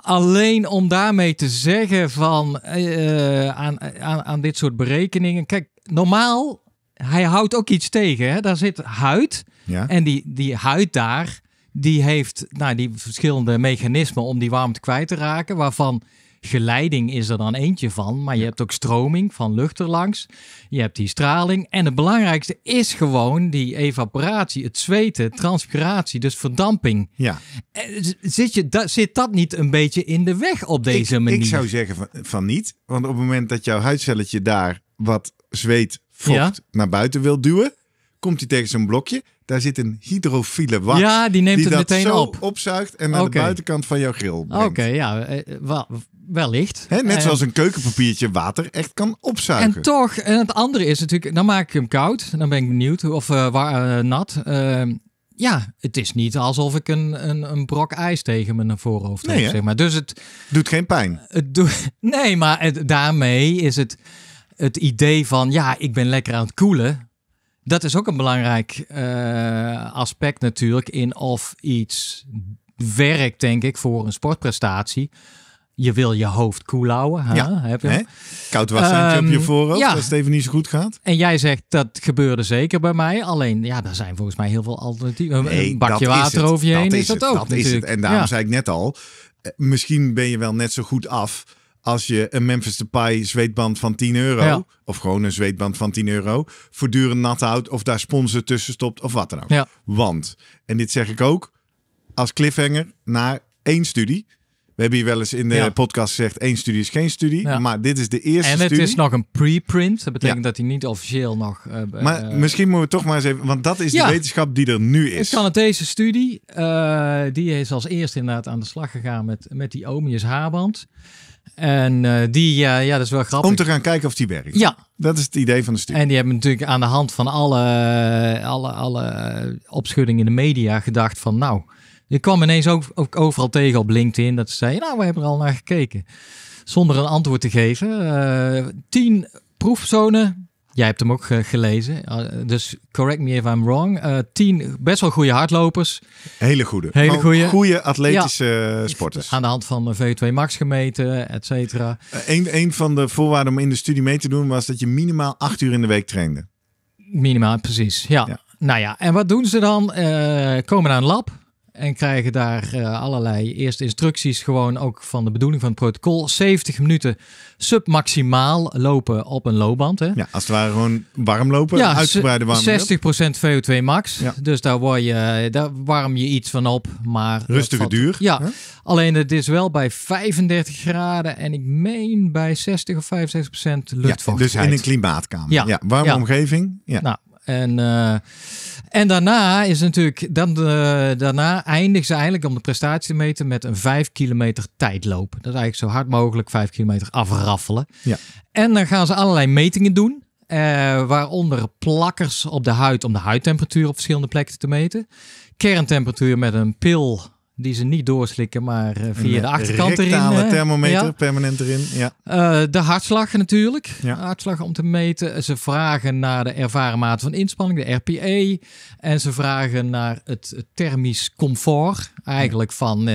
alleen om daarmee te zeggen van eh, aan, aan, aan dit soort berekeningen. Kijk, normaal, hij houdt ook iets tegen. Hè? Daar zit huid. Ja. En die, die huid daar, die heeft nou, die verschillende mechanismen om die warmte kwijt te raken. Waarvan Geleiding is er dan eentje van, maar je hebt ook stroming van lucht erlangs. Je hebt die straling. En het belangrijkste is gewoon die evaporatie, het zweten, transpiratie, dus verdamping. Ja. Eh, zit, je, zit dat niet een beetje in de weg op deze manier? Ik zou zeggen van, niet, want op het moment dat jouw huidcelletje daar wat zweet, vocht naar buiten wil duwen, komt hij tegen zo'n blokje. Daar zit een hydrofiele wax. Ja, die neemt het meteen opzuigt en naar de buitenkant van jouw grill Oké, okay, ja. Eh, eh, Wellicht. He, net eh, zoals een keukenpapiertje water echt kan opzuigen. En toch, en eh, het andere is natuurlijk, dan maak ik hem koud. Dan ben ik benieuwd of eh, waar, nat. Ehm, ja, het is niet alsof ik een, een, een brok ijs tegen mijn voorhoofd nee, heb. Zeg maar. Dus het doet geen pijn. Het nee, maar daarmee is het het idee van ja, ik ben lekker aan het koelen. Dat is ook een belangrijk aspect natuurlijk in of iets werkt, denk ik, voor een sportprestatie je wil je hoofd koel houden. Ja, Heb je Koud was um, op je ehm, voorhoofd ja. als het even niet zo goed gaat. En jij zegt dat gebeurde zeker bij mij. Alleen, ja, er zijn volgens mij heel veel alternatieven. een bakje water over je dat heen is, dat ook. Dat natuurlijk. is het. En daarom zei ik net al, eh, misschien ben je wel net zo goed af als je een Memphis Depay zweetband van 10 euro... of gewoon een zweetband van 10 euro... voortdurend nat houdt of daar sponsor tussen stopt of wat dan ook. Want, en dit zeg ik ook als cliffhanger naar één studie... We hebben hier wel eens in de podcast gezegd: één studie is geen studie. Maar dit is de eerste. En het is nog een preprint. Dat betekent dat hij niet officieel nog. Eh, maar eh, misschien moeten we toch maar eens even. Want dat is de wetenschap die er nu is. Het deze studie. Eh, die is als eerste inderdaad aan de slag gegaan met, met die Omius Haband. En die, ja, dat is wel grappig. Om te gaan kijken of die werkt. Ja. Dat is het idee van de studie. En die hebben natuurlijk aan de hand van alle, alle, alle opschudding in de media gedacht van nou, je kwam ineens ook, overal tegen op LinkedIn dat ze zeiden, nou, we hebben er al naar gekeken. Zonder een antwoord te geven. Eh, tien proefzonen. Jij hebt hem ook eh, gelezen, eh, dus correct me if I'm wrong. tien best wel goede hardlopers. Hele goede. Hele goede. Goede atletische sporters. Aan de hand van v 2 max gemeten, et cetera. Een, van de voorwaarden om in de studie mee te doen was dat je minimaal acht uur in de week trainde. Minimaal, precies. Ja. ja. Nou ja, en wat doen ze dan? komen naar een lab en krijgen daar eh, allerlei eerste instructies, gewoon ook van de bedoeling van het protocol. 70 minuten submaximaal lopen op een loopband. Hè. Ja, als het ware gewoon warm lopen, ja, uitgebreide warm 60% VO2 max. Ja. Dus daar, word je, daar warm je iets van op. Maar Rustige duur. Ja, alleen het is wel bij 35 graden en ik meen bij 60 of 65% luchtvochtigheid. Ja, dus in een klimaatkamer. Ja, warme omgeving. Ja. Nou, en... Uh, en daarna is natuurlijk, dan, eh, daarna eindigen ze eigenlijk om de prestatie te meten met een 5 kilometer tijdloop. Dat is eigenlijk zo hard mogelijk 5 kilometer afraffelen. Ja. En dan gaan ze allerlei metingen doen. Eh, waaronder plakkers op de huid om de huidtemperatuur op verschillende plekken te meten. Kerntemperatuur met een pil die ze niet doorslikken, maar eh, via de achterkant erin. Eh, thermometer, ja. permanent erin. Ja. Eh, de hartslag natuurlijk, hartslag om te meten. Ze vragen naar de ervaren mate van inspanning, de RPE. En ze vragen naar het thermisch comfort, eigenlijk van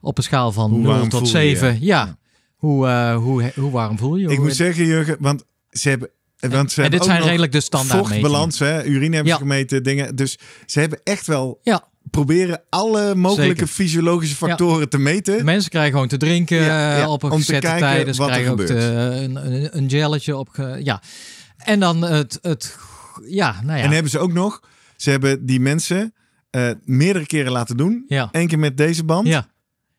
op een schaal van hoe 0 tot 7. ja. Hoe, uh, hoe, hoe warm voel je? Ik moet zeggen, Jurgen, want ze hebben want ze en, en dit zijn redelijk de standaard vochtbalans, hè? urine hebben ze gemeten, dingen. Dus ze hebben echt wel ja proberen alle mogelijke fysiologische factoren te meten. Mensen krijgen gewoon te drinken ja, op een gezette tijd. Ze krijgen ook een, een gelletje op. ja. En dan het, het ja, nou ja. En hebben ze ook nog, ze hebben die mensen uh, meerdere keren laten doen. Ja. Eén keer met deze band. Ja.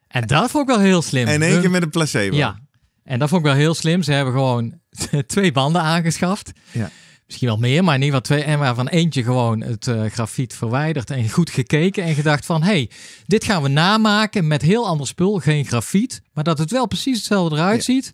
En dat vond ik wel heel slim. En één keer met een placebo. Ja. En dat vond ik wel heel slim. Ze hebben gewoon twee banden aangeschaft. Ja misschien wel meer, maar niet ieder twee. En waarvan eentje gewoon het eh, grafiet verwijderd en goed gekeken. En gedacht van, hey, dit gaan we namaken met heel ander spul. Geen grafiet, maar dat het wel precies hetzelfde eruit ziet.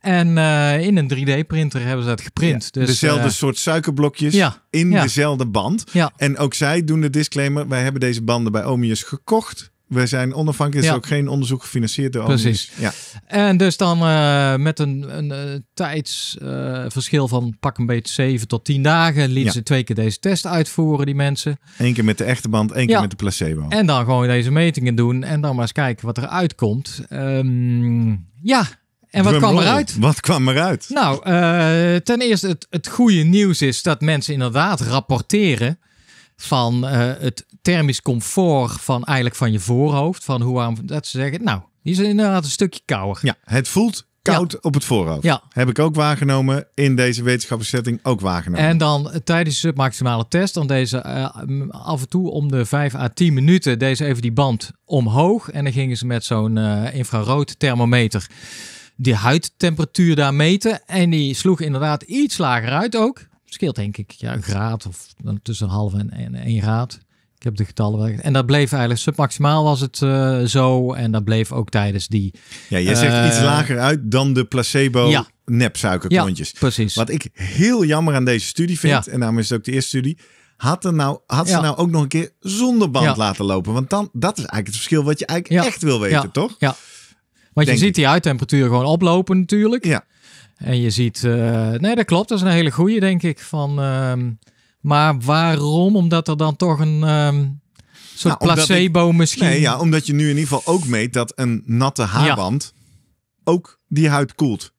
En eh, in een 3D-printer hebben ze dat geprint. dus, dezelfde eh, soort suikerblokjes ja, in dezelfde band. En ook zij doen de disclaimer, wij hebben deze banden bij Omius gekocht we zijn onafhankelijk, is ook geen onderzoek gefinancierd door Precies. Ja. En dus dan eh, met een, een eh, tijdsverschil van pak een beetje 7 tot 10 dagen lieten ze twee keer deze test uitvoeren, die mensen. Eén keer met de echte band, één keer met de placebo. En dan gewoon deze metingen doen en dan maar eens kijken wat eruit komt. Ehm, ja, en wat kwam eruit? Wat kwam eruit? Nou, eh, ten eerste het, het goede nieuws is dat mensen inderdaad rapporteren van uh, het thermisch comfort van eigenlijk van je voorhoofd. Van hoe warm dat ze zeggen, nou, die is inderdaad een stukje kouder. Ja, het voelt koud op het voorhoofd. Ja. Heb ik ook waargenomen. In deze wetenschappelijke setting ook waargenomen. En dan eh, tijdens de maximale test, dan deze eh, af en toe om de 5 à 10 minuten, deze even die band omhoog. En dan gingen ze met zo'n uh, infrarood thermometer die huidtemperatuur daar meten. En die sloeg inderdaad iets lager uit ook. Scheelt denk ik ja, een graad of tussen een half en, en een graad heb de getallen wel. En dat bleef eigenlijk submaximaal was het eh, zo. En dat bleef ook tijdens die. Ja, je zegt iets eh, lager uit dan de placebo. Ja. Ja, precies. Wat ik heel jammer aan deze studie vind, en daarom is het ook de eerste studie, had, er nou, had ze nou ook nog een keer zonder band laten lopen? Want dan, dat is eigenlijk het verschil wat je eigenlijk echt wil weten, toch? Ja. Want je ziet die uittemperatuur gewoon oplopen natuurlijk. Ja. En je ziet, eh, nee dat klopt, dat is een hele goede denk ik. Van, ehm, maar waarom? Omdat er dan toch een ehm, soort nou, placebo misschien. Nee, ja, omdat je nu in ieder geval ook meet dat een natte haarband ook die huid koelt.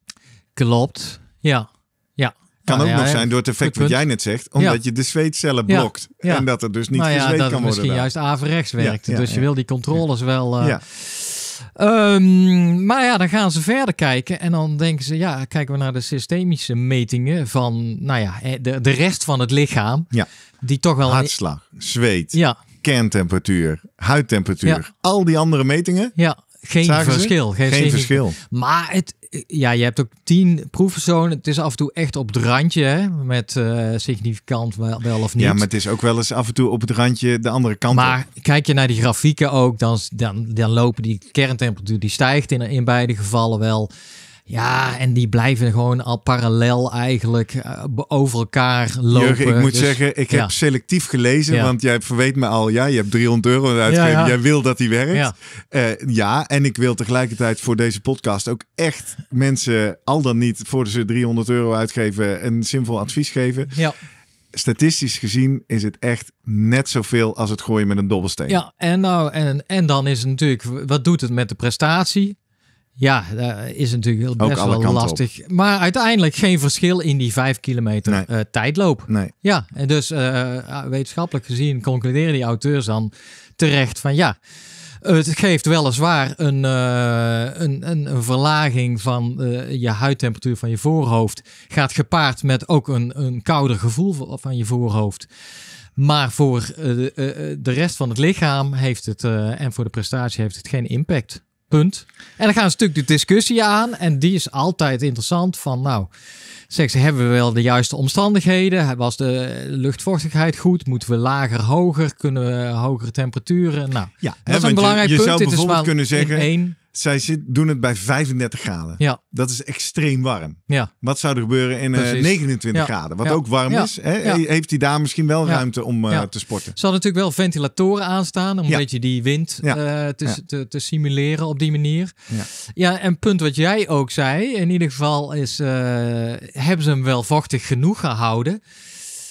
Klopt. Ja. Ja. Kan nou ook nog zijn door het effect wat jij net zegt, omdat je de zweetcellen blokt en dat er dus niet gezweet nou dat kan worden. Misschien juist averechts werkt. dus je wil die controles wel. Uh, Ehm, maar ja, dan gaan ze verder kijken en dan denken ze, ja, kijken we naar de systemische metingen van, nou ja, eh, de, de rest van het lichaam. Ja. Die toch wel... Hartslag, zweet, ja. kerntemperatuur, huidtemperatuur, al die andere metingen. Ja, geen verschil. Geen, geen verschil. Maar het, ja, je hebt ook tien proefpersonen. Het is af en toe echt op het randje, hè? met eh, significant wel, of niet. Ja, maar het is ook wel eens af en toe op het randje de andere kant. Maar kijk je naar die grafieken ook, dan, dan, dan lopen die kerntemperatuur, die stijgt in, in beide gevallen wel. Ja, en die blijven gewoon al parallel eigenlijk eh, over elkaar lopen. Jurgen, ik moet dus- zeggen, ik heb selectief gelezen, want jij verweet me al, ja, je hebt 300 euro uitgegeven, jij wil dat die werkt. Eh, ja. en ik wil tegelijkertijd voor deze podcast ook echt mensen, al dan niet voor ze 300 euro uitgeven, een simpel advies geven. Ja statistisch gezien is het echt net zoveel als het gooien met een dobbelsteen. Ja, en, nou, en, en dan is het natuurlijk, wat doet het met de prestatie? Ja, dat is natuurlijk best wel lastig. Maar uiteindelijk geen verschil in die vijf kilometer eh, tijdloop. Nee. Ja, en dus eh, eh, wetenschappelijk gezien concluderen die auteurs dan terecht van ja, het geeft weliswaar een, een, een, verlaging van je huidtemperatuur van je voorhoofd. Gaat gepaard met ook een, een kouder gevoel van je voorhoofd. Maar voor uh, de rest van het lichaam heeft het, en voor de prestatie heeft het geen impact. Punt. En dan gaan een stuk de discussie aan. En die is altijd interessant. Van nou, zeg ze hebben we wel de juiste omstandigheden? Was de luchtvochtigheid goed? Moeten we lager, hoger? Kunnen we hogere temperaturen? Nou, ja, dat is een belangrijk punt. Je zou Dit bijvoorbeeld kunnen zeggen... Zij doen het bij 35 graden. Ja. Dat is extreem warm. Ja. Wat zou er gebeuren in 29 eh, graden? Wat ook warm is. Hè? Heeft hij daar misschien wel ruimte om eh, te sporten? Ze natuurlijk wel ventilatoren aanstaan. Om een beetje die wind eh, te, te, te, simuleren op die manier. Ja. en punt wat jij ook zei. In ieder geval is, hebben ze hem wel vochtig genoeg gehouden.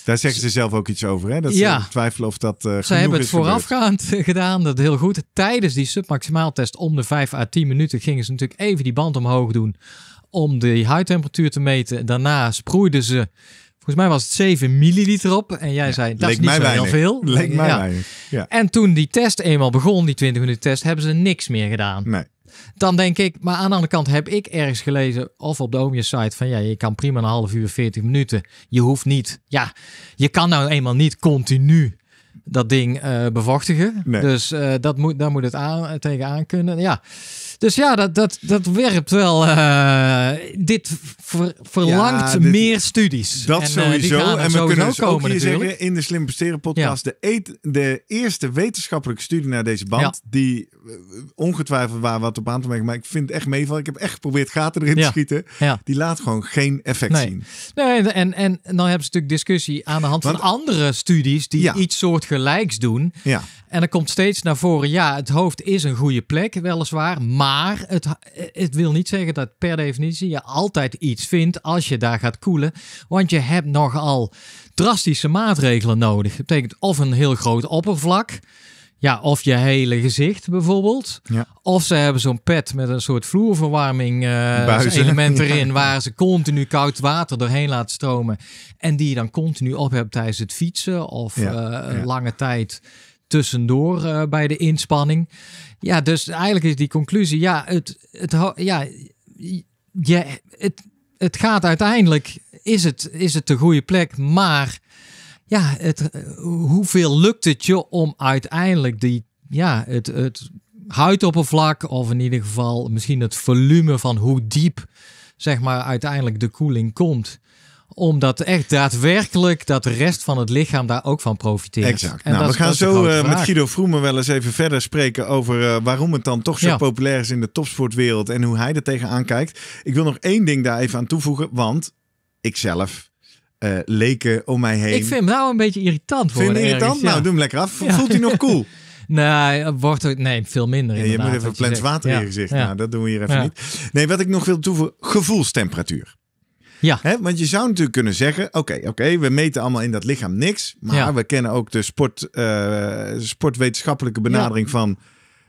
Daar zeggen dus- ze zelf ook iets over, hè? Dat ze twijfelen of dat uh, eh, Ze hebben het voorafgaand gedaan, dat heel goed. Tijdens die submaximaaltest om de 5 à 10 minuten gingen ze natuurlijk even die band omhoog doen om de huidtemperatuur te meten. Daarna sproeiden ze, volgens mij was het 7 milliliter op. En jij zei, dat is niet zo heel veel. Leek mij ja. Ja. En toen die test eenmaal begon, die 20 minuten test, hebben ze niks meer gedaan. Nee dan denk ik, maar aan de andere kant heb ik ergens gelezen, of op de Omius site, van ja, je kan prima een half uur, 40 minuten. Je hoeft niet, ja, je kan nou eenmaal niet continu dat ding eh, bevochtigen. Dus eh, dat moet, daar moet het aan, tegenaan kunnen. Ja. Dus ja, dat, dat, dat werpt wel. Eh, dit verlangt meer studies. Dat eh, sowieso. en we kunnen dus ook hier zeggen in de Slim podcast. De, de eerste wetenschappelijke studie naar deze band. Die eh, ongetwijfeld waar wat op aan te merken. Maar ik vind het echt meeval. Ik heb echt geprobeerd gaten erin te schieten. Die laat gewoon geen effect zien. Nee, en, en, dan hebben ze natuurlijk discussie aan de hand van andere studies. Die iets soortgelijks doen. Ja. En dan komt steeds naar voren. Ja, het hoofd is een goede plek, weliswaar. Maar maar het, het wil niet zeggen dat per definitie je altijd iets vindt als je daar gaat koelen. Want je hebt nogal drastische maatregelen nodig. Dat betekent of een heel groot oppervlak. Ja, of je hele gezicht bijvoorbeeld. Of ze hebben zo'n pet met een soort vloerverwarming eh, element erin. Waar ze continu koud water doorheen laten stromen. En die je dan continu op hebt tijdens het fietsen. Of eh, lange tijd tussendoor uh, bij de inspanning. Ja, dus eigenlijk is die conclusie, ja, het, het, ja, je, het, het gaat uiteindelijk, is het, is het de goede plek, maar ja, het, hoeveel lukt het je om uiteindelijk die, ja, het, het huidoppervlak of in ieder geval misschien het volume van hoe diep zeg maar uiteindelijk de koeling komt omdat echt daadwerkelijk dat de rest van het lichaam daar ook van profiteert. Exact. nou, we gaan zo eh, met Guido Vroemen wel eens even verder spreken over eh, waarom het dan toch zo populair is in de topsportwereld en hoe hij er tegenaan kijkt. Ik wil nog één ding daar even aan toevoegen, want ik zelf eh, leken om mij heen. Ik vind hem nou een beetje irritant. Vind je ergens, irritant? Nou, doe hem lekker af. Voelt hij nog cool? Nee, nou, wordt er, nee, veel minder. je moet even plens water in je gezicht. Nou, dat doen we hier even niet. Nee, wat ik nog wil toevoegen: gevoelstemperatuur. Ja. Want je zou natuurlijk kunnen zeggen: oké, oké, we meten allemaal in dat lichaam niks. Maar we kennen ook de sport, eh, sportwetenschappelijke benadering van.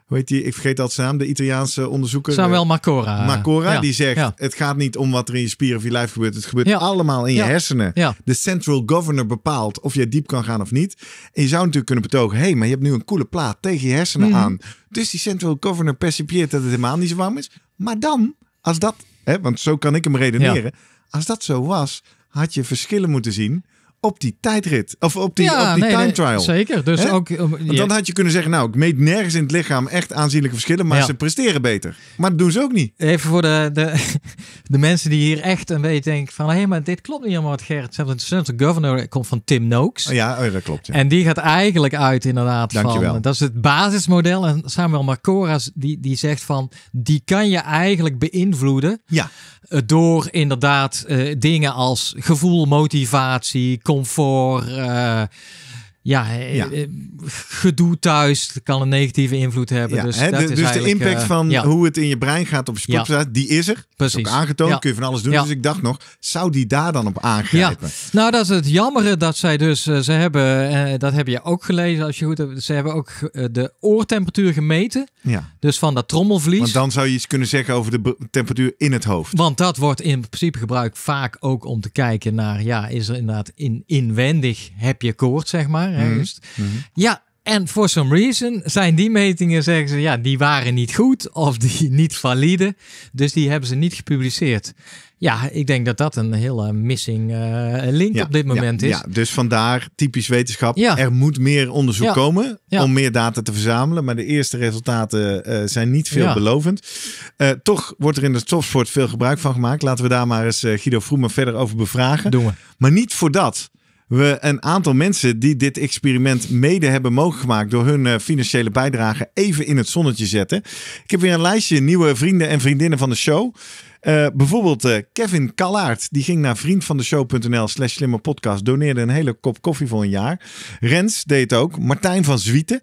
Hoe heet die? Ik vergeet dat zijn naam, de Italiaanse onderzoeker. Samuel Macora. Eh, Macora, die zegt: Het gaat niet om wat er in je spieren of je lijf gebeurt. Het gebeurt allemaal in je hersenen. De central governor bepaalt of jij diep kan gaan of niet. En je zou natuurlijk kunnen betogen: hé, hey, maar je hebt nu een koele plaat tegen je hersenen mhm. aan. Dus die central governor percipieert dat het helemaal niet zo warm is. Maar dan, als dat, hè, want zo kan ik hem redeneren. Als dat zo was, had je verschillen moeten zien op die tijdrit. Of op die, ja, op die time trial. zeker. Dus ook, um, Want dan had je kunnen zeggen, nou, ik meet nergens in het lichaam echt aanzienlijke verschillen, maar ze presteren beter. Maar dat doen ze ook niet. Even voor de, de, de mensen die hier echt een beetje denken van, hé, hey, maar dit klopt niet helemaal wat Gerrit zegt. De governor komt van Tim Noakes. Oh ja, oh, dat klopt. Ja. En die gaat eigenlijk uit inderdaad Dankjewel. van, dat is het basismodel. En Samuel Marcoras, die, die zegt van, die kan je eigenlijk beïnvloeden. Ja. Door inderdaad eh, dingen als gevoel, motivatie, comfort ja, eh, eh, gedoe thuis kan een negatieve invloed hebben. Dus, dus, de, dus de impact eh, van hoe het in je brein gaat op je die is er. Precies. ook aangetoond, kun je van alles doen. Dus ik dacht nog, zou die daar dan op aangrijpen? Nou, dat is het jammere dat zij dus, ze hebben, dat heb je ook gelezen als je goed hebt, ze hebben ook de oortemperatuur gemeten. Ja. Dus van dat trommelvlies. Want dan zou je iets kunnen zeggen over de temperatuur in het hoofd. Want dat wordt in principe gebruikt vaak ook om te kijken naar, ja, is er inderdaad in, inwendig heb je koorts, zeg maar. Mhm. Dus- mhm. Ja, en for some reason zijn die metingen, zeggen ze, ja, die waren niet goed of die niet valide. Dus die hebben ze niet gepubliceerd. Ja, ik denk dat dat een hele missing eh, link op dit moment is. Ja, dus vandaar typisch wetenschap. Ja. Er moet meer onderzoek komen om meer data te verzamelen. Maar de eerste resultaten eh, zijn niet veelbelovend. Uh, eh, toch wordt er in de topsport veel gebruik van gemaakt. Laten we daar maar eens Guido Vroemer verder over bevragen. Doen we. Maar niet voor dat we een aantal mensen die dit experiment mede hebben mogelijk gemaakt door hun eh, financiële bijdrage even in het zonnetje zetten. Ik heb weer een lijstje nieuwe vrienden en vriendinnen van de show. Eh, bijvoorbeeld eh, Kevin Kallaert, die ging naar vriendvandeshow.nl slash slimmerpodcast, doneerde een hele kop koffie voor een jaar. Rens deed het ook, Martijn van Zwieten,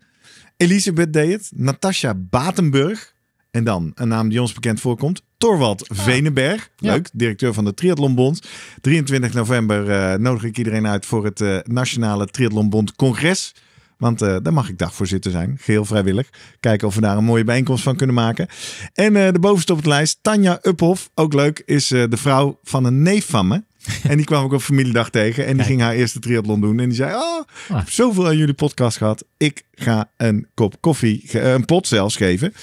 Elisabeth deed het, Natasja Batenburg, en dan, een naam die ons bekend voorkomt, Thorwald ah. Venenberg. Leuk, directeur van de Triathlonbond. 23 november eh, nodig ik iedereen uit voor het eh, Nationale Triathlonbond Congres. Want eh, daar mag ik dagvoorzitter zijn, geheel vrijwillig. Kijken of we daar een mooie bijeenkomst van kunnen maken. En de bovenste op het lijst, Tanja Uphoff, ook leuk, is de vrouw van een neef van me. En die kwam ook op familiedag tegen en die ging haar eerste triathlon doen. En die zei, oh, ah. zoveel aan jullie podcast gehad. Ik ga een kop koffie, een pot zelfs geven.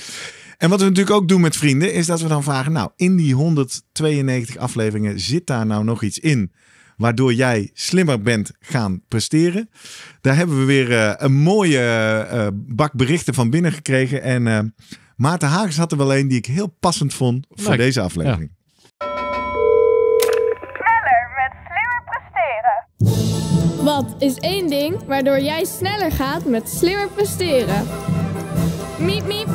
En wat we natuurlijk ook doen met vrienden, is dat we dan vragen: Nou, in die 192 afleveringen zit daar nou nog iets in? Waardoor jij slimmer bent gaan presteren. Daar hebben we weer eh, een mooie eh, bak berichten van binnen gekregen. En eh, Maarten Hagens had er wel een die ik heel passend vond voor deze aflevering. Sneller met slimmer presteren. Wat is één ding waardoor jij sneller gaat met slimmer presteren? Miep, miep,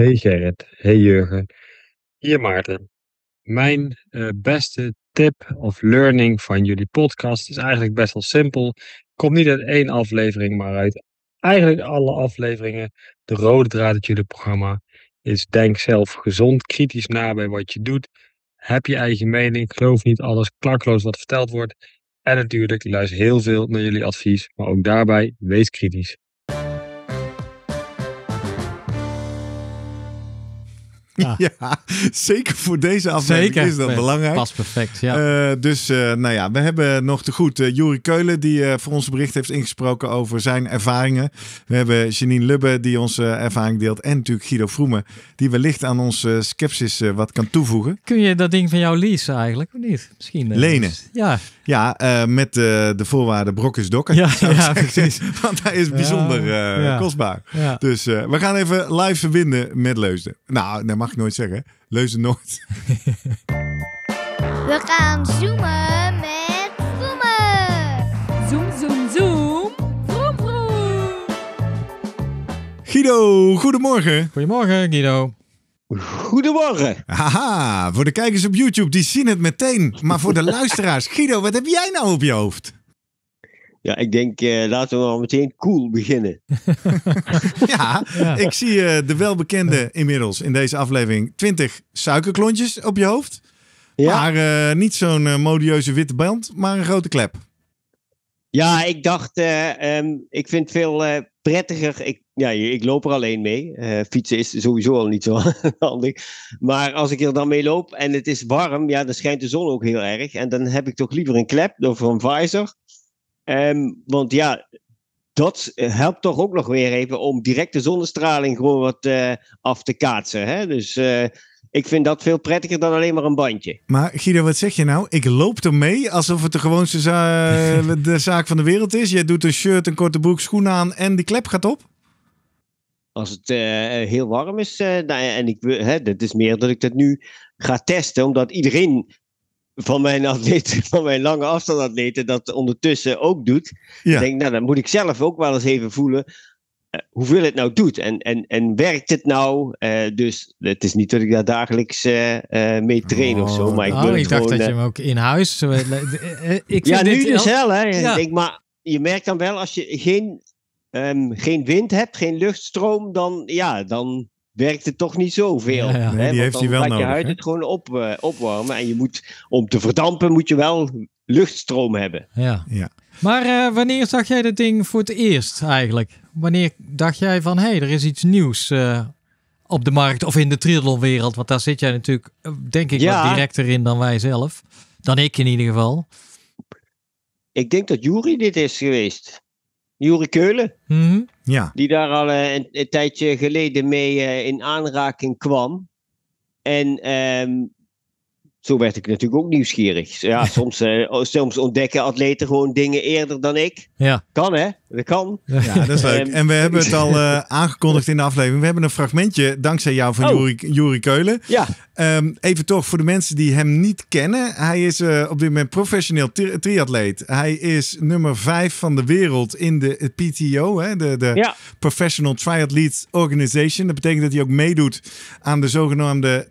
Hey Gerrit, hey Jurgen, hier Maarten. Mijn eh, beste tip of learning van jullie podcast is eigenlijk best wel simpel. Komt niet uit één aflevering, maar uit eigenlijk alle afleveringen. De rode draad uit jullie programma is denk zelf gezond, kritisch na bij wat je doet. Heb je eigen mening, geloof niet alles klakloos wat verteld wordt. En natuurlijk, luister heel veel naar jullie advies, maar ook daarbij, wees kritisch. Ah. Ja. zeker voor deze aflevering is dat belangrijk. Pas perfect, ja. Eh, dus eh, nou ja, we hebben nog te goed uh, Keulen die voor ons bericht heeft ingesproken over zijn ervaringen. We hebben Janine Lubbe die onze ervaring deelt en natuurlijk Guido Vroemen die wellicht aan onze skepsis wat kan toevoegen. Kun je dat ding van jou leasen eigenlijk of niet? Misschien. Lenen. Dus- ja. Ja, met de voorwaarde brok is dokker. Ja, ja precies. Want hij is bijzonder kostbaar. Dus we gaan even live verbinden met Leusden. Nou, dat mag mag ik nooit zeggen. leuze nooit. We gaan zoomen met zoomen, Zoom, zoom, zoom. Vroom, vroom. Guido, goedemorgen. Goedemorgen, Guido. Goedemorgen. Haha, voor de kijkers op YouTube, die zien het meteen. Maar voor de luisteraars, Guido, wat heb jij nou op je hoofd? Ja, ik denk, eh, laten we al meteen cool beginnen. ja, ik zie eh, de welbekende inmiddels in deze aflevering 20 suikerklontjes op je hoofd. Maar eh, niet zo'n modieuze witte band, maar een grote klep. Ja, ik dacht, ehm, ik vind veel prettiger. Ik, ja, ik loop er alleen mee. fietsen is sowieso al niet zo handig. Maar als ik er dan mee loop en het is warm, ja, dan schijnt de zon ook heel erg. En dan heb ik toch liever een klep of een visor Ehm, want ja, dat helpt toch ook nog weer even om directe zonnestraling gewoon wat eh, af te kaatsen. Hè? Dus eh, ik vind dat veel prettiger dan alleen maar een bandje. Maar Guido, wat zeg je nou? Ik loop er mee alsof het de gewoonste de zaak van de wereld is. Jij doet een shirt, een korte broek, schoenen aan en die klep gaat op. Als het eh, heel warm is, nou, en ik, hè, dat is meer dat ik dat nu ga testen, omdat iedereen van mijn, atleet, van mijn lange atleten, dat ondertussen ook doet. Ik denk, nou, dan moet ik zelf ook wel eens even voelen eh, hoeveel het nou doet. En, en, en werkt het nou? Eh, dus het is niet dat ik daar dagelijks eh, mee train of zo. Oh, maar ik, oh, ik dacht dat je hem ook in huis... ik ja, nu dus wel. Hè. Denk, maar je merkt dan wel, als je geen, ehm, geen wind hebt, geen luchtstroom, dan... Ja, dan werkte toch niet zoveel. Ja, Hè? die heeft hij wel nodig. je huid het gewoon op, eh, opwarmen. En je moet, om te verdampen moet je wel luchtstroom hebben. Ja. ja. Maar eh, wanneer zag jij dit ding voor het eerst eigenlijk? Wanneer dacht jij van, hé, hey, er is iets nieuws eh, op de markt of in de triathlonwereld? Want daar zit jij natuurlijk, denk ik, ja. wat directer in dan wij zelf. Dan ik in ieder geval. Ik denk dat Jury dit is geweest. Juri Keulen. Mhm. ja. Die daar al eh, een, tijdje geleden mee eh, in aanraking kwam. En um, zo werd ik natuurlijk ook nieuwsgierig. Ja, soms, eh, oh, soms ontdekken atleten gewoon dingen eerder dan ik. Ja. Kan hè? Dat kan. Ja, dat is leuk. Ehm, en we hebben het al eh, aangekondigd in de aflevering. We hebben een fragmentje, dankzij jou, van oh. Jury Keulen. Ja. Ehm, even toch voor de mensen die hem niet kennen. Hij is eh, op dit moment professioneel triatleet. Hij is nummer vijf van de wereld in de PTO, hè, de, de Professional Triathletes Organization. Dat betekent dat hij ook meedoet aan de zogenaamde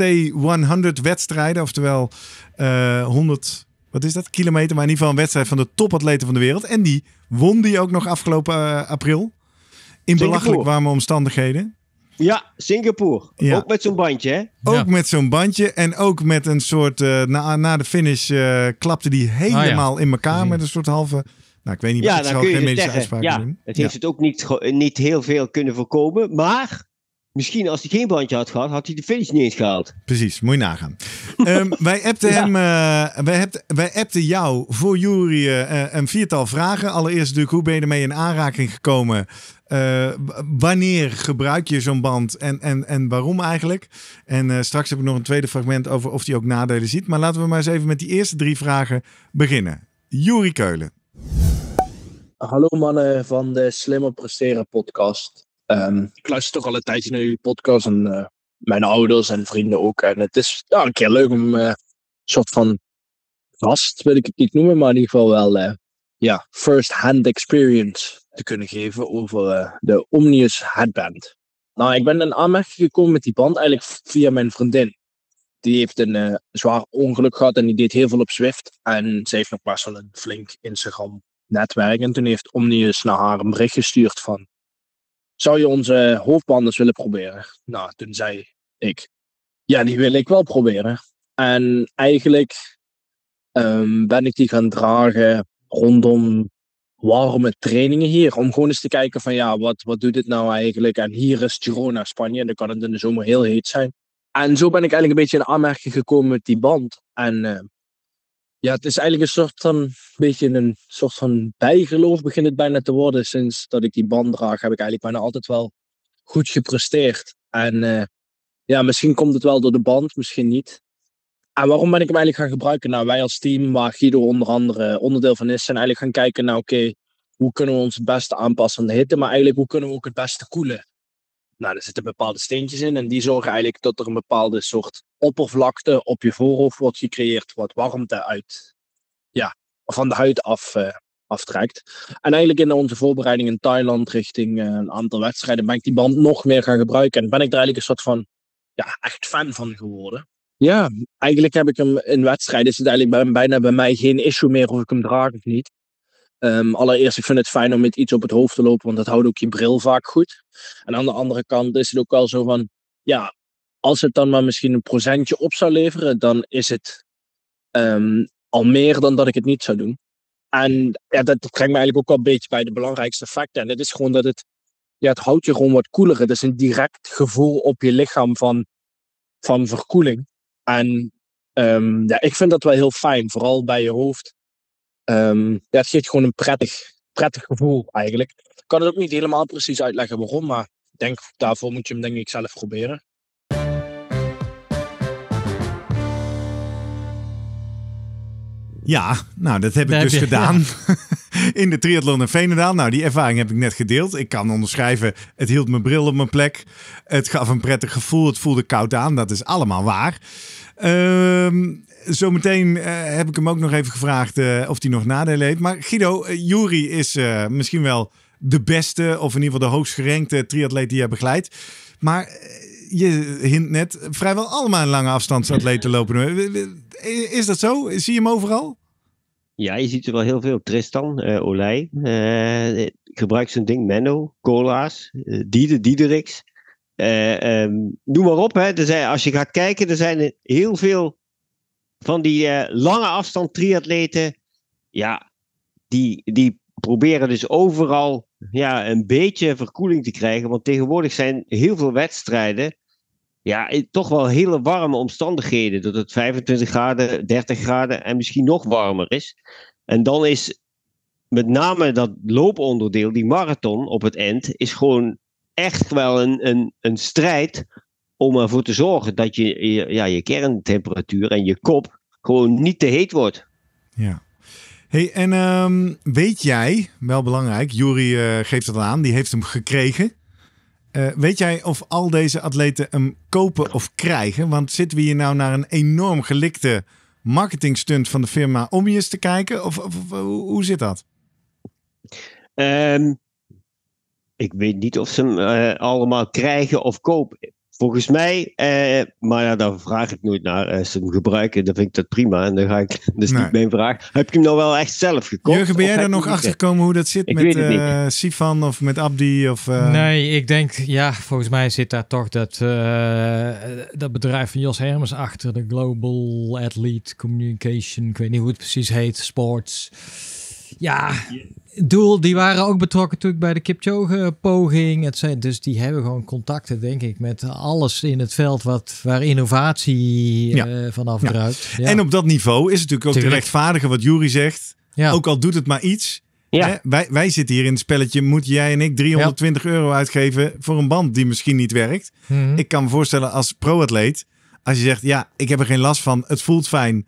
t 100 wedstrijden. Oftewel 100, eh, wat is dat? Kilometer, maar in ieder geval een wedstrijd van de topatleten van de wereld. En die won die ook nog afgelopen eh, april. In belachelijk warme omstandigheden. Ja, Singapore. Ook met zo'n bandje, hè? Ook met zo'n bandje. En ook met een soort... Eh, na, na de finish klapte die ah, helemaal in elkaar mhm. met een soort halve... Nou, ik weet niet, ja, dan kun je dus medische zeggen, uitspraak ja, Het heeft het ook niet, niet heel veel kunnen voorkomen. Maar Misschien als hij geen bandje had gehad, had hij de finish niet eens gehaald. Precies, moet je nagaan. Ehm, wij, appten hem, eh, wij, appten, wij appten jou voor Jury uh, eh, eh, een viertal vragen. Allereerst natuurlijk, hoe ben je ermee in aanraking gekomen? wanneer gebruik je zo'n band en, en, en waarom eigenlijk? En straks heb ik nog een tweede fragment over of hij ook nadelen ziet. Maar laten we maar eens even met die eerste drie vragen beginnen. Jury Keulen. Hallo mannen van de Slimmer Presteren podcast. Ehm, ik luister toch al een tijdje naar jullie podcast en eh, mijn ouders en vrienden ook. En het is ja, een keer leuk om eh, een soort van vast, wil ik het niet noemen, maar in ieder geval wel eh, ja, first-hand experience te kunnen geven over de Omnius headband. Nou, ik ben in aanmerking gekomen met die band eigenlijk via mijn vriendin. Die heeft een zwaar ongeluk gehad en die deed heel veel op Zwift. En ze heeft nog best wel een flink Instagram-netwerk. En toen heeft Omnius naar haar een bericht gestuurd van zou je onze hoofdbanders willen proberen? Nou, toen zei ik, ja, die wil ik wel proberen. En eigenlijk ehm, ben ik die gaan dragen rondom warme trainingen hier. Om gewoon eens te kijken van, ja, wat, wat doet dit nou eigenlijk? En hier is Girona, Spanje, en dan kan het in de zomer heel heet zijn. En zo ben ik eigenlijk een beetje in aanmerking gekomen met die band. En eh, ja, het is eigenlijk een soort van, beetje een soort van bijgeloof begint het bijna te worden. Sinds dat ik die band draag heb ik eigenlijk bijna altijd wel goed gepresteerd. En eh, ja, misschien komt het wel door de band, misschien niet. En waarom ben ik hem eigenlijk gaan gebruiken? Nou, wij als team, waar Guido onder andere onderdeel van is, zijn eigenlijk gaan kijken naar, nou, oké, hoe kunnen we ons het beste aanpassen aan de hitte, maar eigenlijk hoe kunnen we ook het beste koelen? nou, er zitten bepaalde steentjes in en die zorgen eigenlijk dat er een bepaalde soort oppervlakte op je voorhoofd wordt gecreëerd, wat warmte uit, ja, van de huid af eh, aftrekt. En eigenlijk in onze voorbereiding in Thailand richting eh, een aantal wedstrijden ben ik die band nog meer gaan gebruiken en ben ik daar eigenlijk een soort van, ja, echt fan van geworden. Ja, eigenlijk heb ik hem in wedstrijden, is het eigenlijk bijna bij mij geen issue meer of ik hem draag of niet. Ehm, allereerst, ik vind het fijn om met iets op het hoofd te lopen, want dat houdt ook je bril vaak goed. En aan de andere kant is het ook wel zo van, ja, als het dan maar misschien een procentje op zou leveren, dan is het ehm, al meer dan dat ik het niet zou doen. En ja, dat brengt me eigenlijk ook wel een beetje bij de belangrijkste factor. En dat is gewoon dat het, ja, het houdt je gewoon wat koeler. Het is een direct gevoel op je lichaam van, van verkoeling. En ehm, ja, ik vind dat wel heel fijn, vooral bij je hoofd. Ehm, ja, het geeft gewoon een prettig, prettig gevoel eigenlijk. Ik kan het ook niet helemaal precies uitleggen waarom, maar denk, daarvoor moet je hem denk ik zelf proberen. Ja, nou dat heb ik dus gedaan. In de triathlon in Veenendaal. Nou, die ervaring heb ik net gedeeld. Ik kan onderschrijven, het hield mijn bril op mijn plek. Het gaf een prettig gevoel. Het voelde koud aan. Dat is allemaal waar. Um, zometeen uh, heb ik hem ook nog even gevraagd eh, of hij nog nadelen heeft. Maar Guido, eh, Jury is misschien wel de beste, of in ieder geval de hoogst gerankte triatleet die jij begeleidt. Maar je hint net, vrijwel allemaal een lange afstandsatleten lopen. Is dat zo? Zie je hem overal? Ja, je ziet er wel heel veel. Tristan, Olij, uh, gebruikt zijn ding Menno, Cola's, uh, Diede, Diederiks. Ehm, noem maar op. Hè. Er zijn, als je gaat kijken, er zijn heel veel van die eh, lange afstand triatleten, ja, die, die proberen dus overal ja, een beetje verkoeling te krijgen. Want tegenwoordig zijn heel veel wedstrijden ja, toch wel hele warme omstandigheden. Dat het 25 graden, 30 graden en misschien nog warmer is. En dan is met name dat looponderdeel, die marathon op het eind, is gewoon echt wel een, een, een strijd om ervoor te zorgen dat je, ja, je kerntemperatuur en je kop gewoon niet te heet wordt. Ja. Hey, en ehm, weet jij, wel belangrijk, Jury eh, geeft het aan, die heeft hem gekregen. Uh, weet jij of al deze atleten hem kopen of krijgen? Want zitten we hier nou naar een enorm gelikte marketingstunt van de firma eens te kijken? Of, hoe zit dat? Ehm, ik weet niet of ze hem eh, allemaal krijgen of kopen. Volgens mij, eh, maar ja, daar vraag ik nooit naar. Als ze hem gebruiken, dan vind ik dat prima. En dan ga ik, dus niet mijn vraag. Heb je hem nou wel echt zelf gekocht? Jurgen, ben jij daar nog achter gekomen hoe dat zit met uh, Sifan of met Abdi? Of, eh? Nee, ik denk, ja, volgens mij zit daar toch dat, eh, dat bedrijf van Jos Hermes achter. De Global Athlete Communication, ik weet niet hoe het precies heet, sports. Ja, doel, die waren ook betrokken natuurlijk bij de Kipchoge-poging. Dus die hebben gewoon contacten, denk ik, met alles in het veld wat, waar innovatie eh, ja. vanaf druipt. Ja. En op dat niveau is het natuurlijk ook Terecht. rechtvaardige wat Jury zegt. Ook al doet het maar iets. Hè? Wij, wij zitten hier in het spelletje, moet jij en ik 320 euro uitgeven voor een band die misschien niet werkt. Mhm. Ik kan me voorstellen als pro-atleet, als je zegt, ja, ik heb er geen last van, het voelt fijn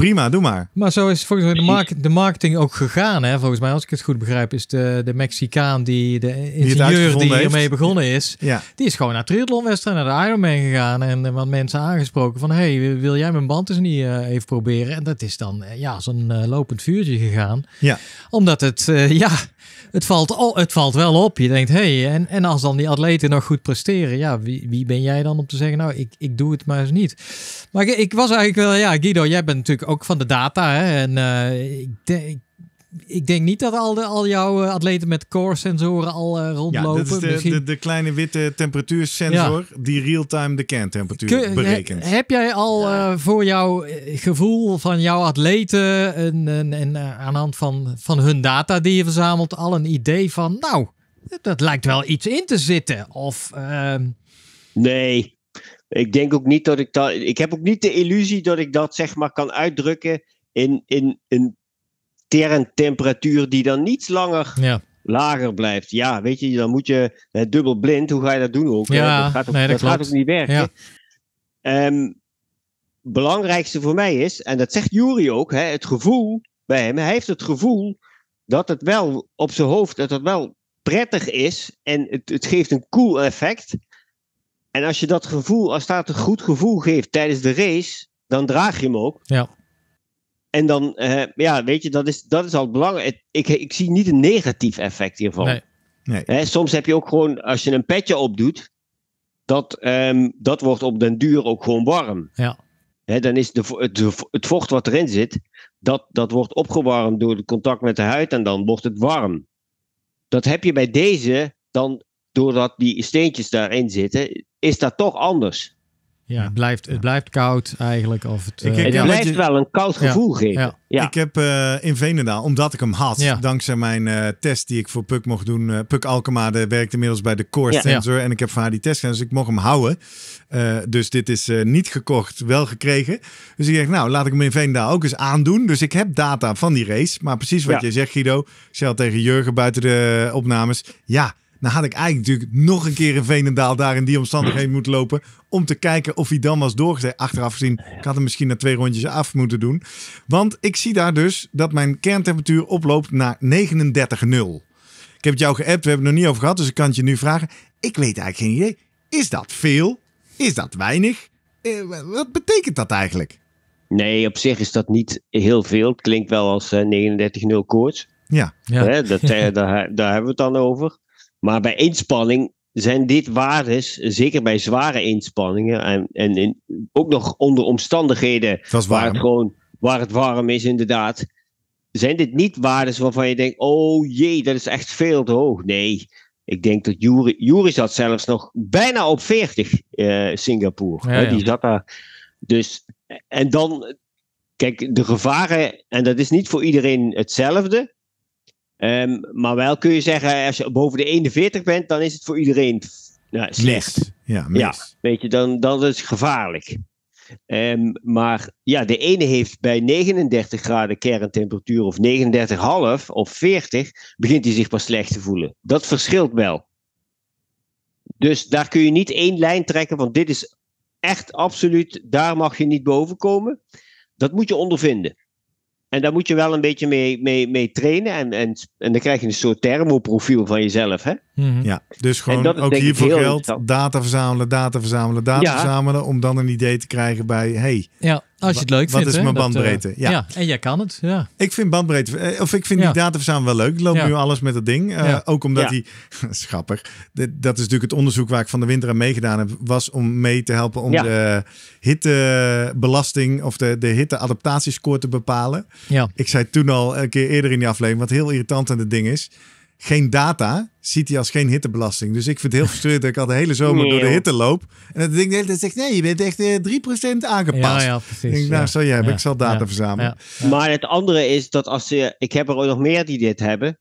Prima, doe maar. Maar zo is volgens mij de, de marketing ook gegaan. Hè? Volgens mij, als ik het goed begrijp, is de, de Mexicaan, die, de ingenieur die, hiermee begonnen is, die is gewoon naar en naar de Ironman gegaan en eh, wat mensen aangesproken van, hey, wil jij mijn band eens niet eh, even proberen? En dat is dan eh, ja, zo'n lopend vuurtje gegaan. Ja. Omdat het, ja, het valt, al, het valt wel op. Je denkt, hé, hey, en, en als dan die atleten nog goed presteren, ja, wie, wie ben jij dan om te zeggen, nou, ik, ik doe het maar eens niet. Maar ik, ik was eigenlijk wel, ja, Guido, jij bent natuurlijk ook van de data. Hè, en eh, ik, denk ik denk niet dat al, de, al jouw eh, atleten met core-sensoren al eh, rondlopen. Ja, dat is de, de, kleine witte temperatuursensor die real-time de kerntemperatuur berekent. heb jij al eh, voor jouw gevoel van jouw atleten een, en aan de hand van, van hun data die je verzamelt al een idee van, nou, dat lijkt wel iets in te zitten? Of... Ehm, nee. Ik denk ook niet dat ik dat. Ik heb ook niet de illusie dat ik dat zeg maar kan uitdrukken in, in, in kerntemperatuur die dan niet langer lager blijft. Ja, weet je, dan moet je eh, dubbel blind, hoe ga je dat doen ook? Ja, dat gaat ook, dat, gaat ook niet werken. Ja. Ehm, belangrijkste voor mij is, en dat zegt Jury ook, hè, het gevoel bij hem. Hij heeft het gevoel dat het wel op zijn hoofd, dat het wel prettig is en het, het geeft een cool effect. En als je dat gevoel, als dat een goed gevoel geeft tijdens de race, dan draag je hem ook. Ja. En dan, eh, ja, weet je, dat is, dat is al belangrijk. Ik, ik zie niet een negatief effect hiervan. Nee. Hè, soms heb je ook gewoon, als je een petje opdoet, dat, ehm, dat wordt op den duur ook gewoon warm. Ja. Hè, dan is de, het, het vocht wat erin zit, dat, dat wordt opgewarmd door het contact met de huid en dan wordt het warm. Dat heb je bij deze dan, doordat die steentjes daarin zitten, is dat toch anders. Ja. Het, blijft, het blijft koud eigenlijk. Of het, ik, het eh, blijft wel een koud gevoel ja. geven. Ja. Ik heb eh, in Venendaal, omdat ik hem had, dankzij mijn eh, test die ik voor Puk mocht doen. Puk Alkema werkt inmiddels bij de Core Sensor en ik heb van haar die test gedaan, dus ik mocht hem houden. dus dit is niet gekocht, wel gekregen. Dus ik denk nou laat ik hem in Venendaal ook eens aandoen. Dus ik heb data van die race. Maar precies wat jij zegt Guido, ik zei tegen Jurgen buiten de opnames. Ja, nou had ik eigenlijk natuurlijk nog een keer in Venendaal daar in die omstandigheden moeten lopen. Om te kijken of hij dan was doorgezet. Achteraf gezien, ik had hem misschien na twee rondjes af moeten doen. Want ik zie daar dus dat mijn kerntemperatuur oploopt naar 39,0. Ik heb het jou geappt, we hebben het nog niet over gehad. Dus ik kan het je nu vragen. Ik weet eigenlijk geen idee. Is dat veel? Is dat weinig? Eh, wat betekent dat eigenlijk? Nee, op zich is dat niet heel veel. Het klinkt wel als uh, eh, 39 koorts. Ja. ja. dat, eh, daar, daar, hebben we het dan over. Maar bij inspanning zijn dit waardes, zeker bij zware inspanningen en, en ook nog onder omstandigheden waar het, gewoon, waar het warm is, inderdaad. Zijn dit niet waardes waarvan je denkt: oh jee, dat is echt veel te hoog? Nee, ik denk dat Juri, Juri zat zelfs nog bijna op 40 eh, Singapore. Die zat daar. Dus, en dan, kijk, de gevaren, en dat is niet voor iedereen hetzelfde. Ehm, maar wel kun je zeggen, als je boven de 41 bent, dan is het voor iedereen nou, slecht. Ja, ja, weet je, dan, dan is het gevaarlijk. Ehm, maar ja, de ene heeft bij 39 graden kerntemperatuur of 39,5 of 40, begint hij zich pas slecht te voelen. Dat verschilt wel. Dus daar kun je niet één lijn trekken, van dit is echt absoluut, daar mag je niet boven komen. Dat moet je ondervinden. En daar moet je wel een beetje mee, mee, mee trainen. En, en, en dan krijg je een soort thermoprofiel van jezelf. Hè? Mhm. Ja, dus gewoon dat ook hiervoor geld. data verzamelen, data verzamelen, data verzamelen. Om dan een idee te krijgen bij: hey, ja. Als je het leuk vindt. Wat is mijn bandbreedte? Eh, ja. ja. en jij kan het. Ja. Ik vind bandbreedte, eh, of ik vind die dataverzameling wel leuk. Ik loop nu alles met dat ding. Eh, ook omdat die, schappig. dat is natuurlijk het onderzoek waar ik van de winter aan meegedaan heb, was om mee te helpen om de hittebelasting of de, de hitteadaptatiescore te bepalen. Ja. Ik zei toen al een keer eerder in die aflevering, wat heel irritant aan het ding is geen data, ziet hij als geen hittebelasting. Dus ik vind het heel frustrerend dat ik al de hele zomer door de hitte loop. En dat denk ik dat zegt, nee, je bent echt 3% eh, aangepast. Ja, ja precies. nou, ja. zal ja. ik zal data verzamelen. Maar het andere is dat als je, ik heb er ook nog meer die dit hebben.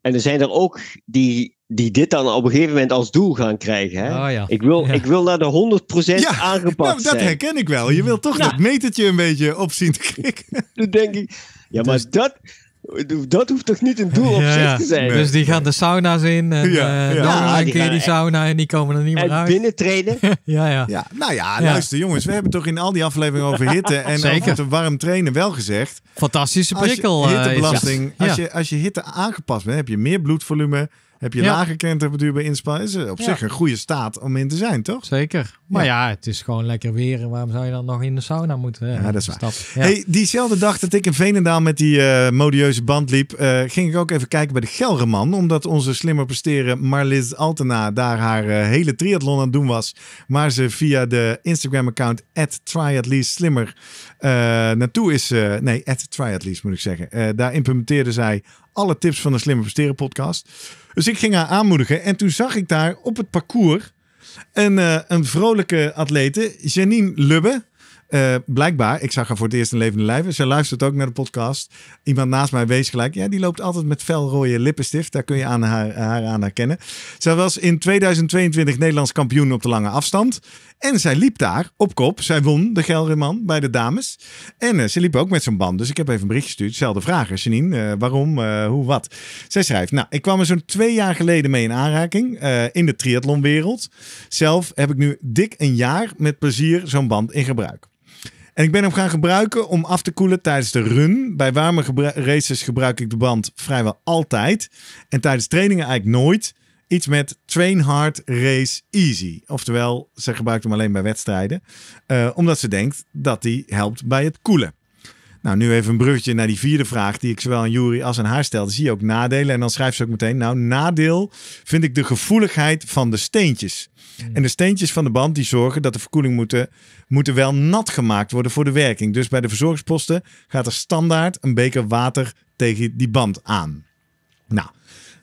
En er zijn er ook die, die dit dan op een gegeven moment als doel gaan krijgen. Hè? Ah, ik, wil, ik wil naar de 100% ja. aangepast nou, Dat herken ik wel. Je wil toch dat metertje een beetje op zien te krikken. Dat denk ik. Ja, maar dus dat, dat hoeft toch niet een doel op zich te zijn? Dus die gaan de sauna's in en ja, uh, ja. een keer die sauna en die komen er niet meer uit. binnen trainen. ja, ja. ja, nou ja, luister jongens, we hebben toch in al die afleveringen over hitte en over te warm trainen wel gezegd. Fantastische prikkel. Eh, hittebelasting, Als, je, als je hitte aangepast bent, heb je meer bloedvolume, heb je ja. lage kerntemperatuur bij inspanning? Is eh, op zich een goede staat om in te zijn, toch? Zeker. Maar ja, het is gewoon lekker weer. Waarom zou je dan nog in de sauna moeten? Ja, dat is waar. Hey, diezelfde dag dat ik in Venendaal met die eh, modieuze band liep, eh, ging ik ook even kijken bij de Gelreman. Omdat onze slimmer presteren Marlies Altena daar haar hele triathlon aan het doen was. Maar ze via de Instagram-account Slimmer naartoe is. nee, triatleast moet ik zeggen. daar implementeerde zij alle tips van de Slimmer Presteren podcast. Dus ik ging haar aanmoedigen. En toen zag ik daar op het parcours een, eh, een vrolijke atlete, Janine Lubbe. Eh, blijkbaar, ik zag haar voor het eerst in levende lijven. Zij luistert ook naar de podcast. Iemand naast mij wees gelijk. Ja, die loopt altijd met felrode lippenstift. Daar kun je aan haar, haar aan herkennen. Zij was in 2022 Nederlands kampioen op de lange afstand. En zij liep daar op kop. Zij won de Gelderman bij de dames. En eh, ze liep ook met zo'n band. Dus ik heb even een bericht gestuurd. Zelfde vragen, Janine. Eh, waarom, eh, hoe, wat? Zij schrijft, nou, ik kwam er zo'n twee jaar geleden mee in aanraking. in de triathlonwereld. Zelf heb ik nu dik een jaar met plezier zo'n band in gebruik. En ik ben hem gaan gebruiken om af te koelen tijdens de run. Bij warme races gebruik ik de band vrijwel altijd. En tijdens trainingen eigenlijk nooit. Iets met train hard, race easy. Oftewel, ze gebruikt hem alleen bij wedstrijden. Eh, omdat ze denkt dat die helpt bij het koelen. Nou, nu even een bruggetje naar die vierde vraag die ik zowel aan Jury als aan haar stelde. Zie je ook nadelen? En dan schrijft ze ook meteen, nou, nadeel vind ik de gevoeligheid van de steentjes. Hmm. En de steentjes van de band die zorgen dat de verkoeling moeten, moeten wel nat gemaakt worden voor de werking. Dus bij de verzorgingsposten gaat er standaard een beker water tegen die band aan.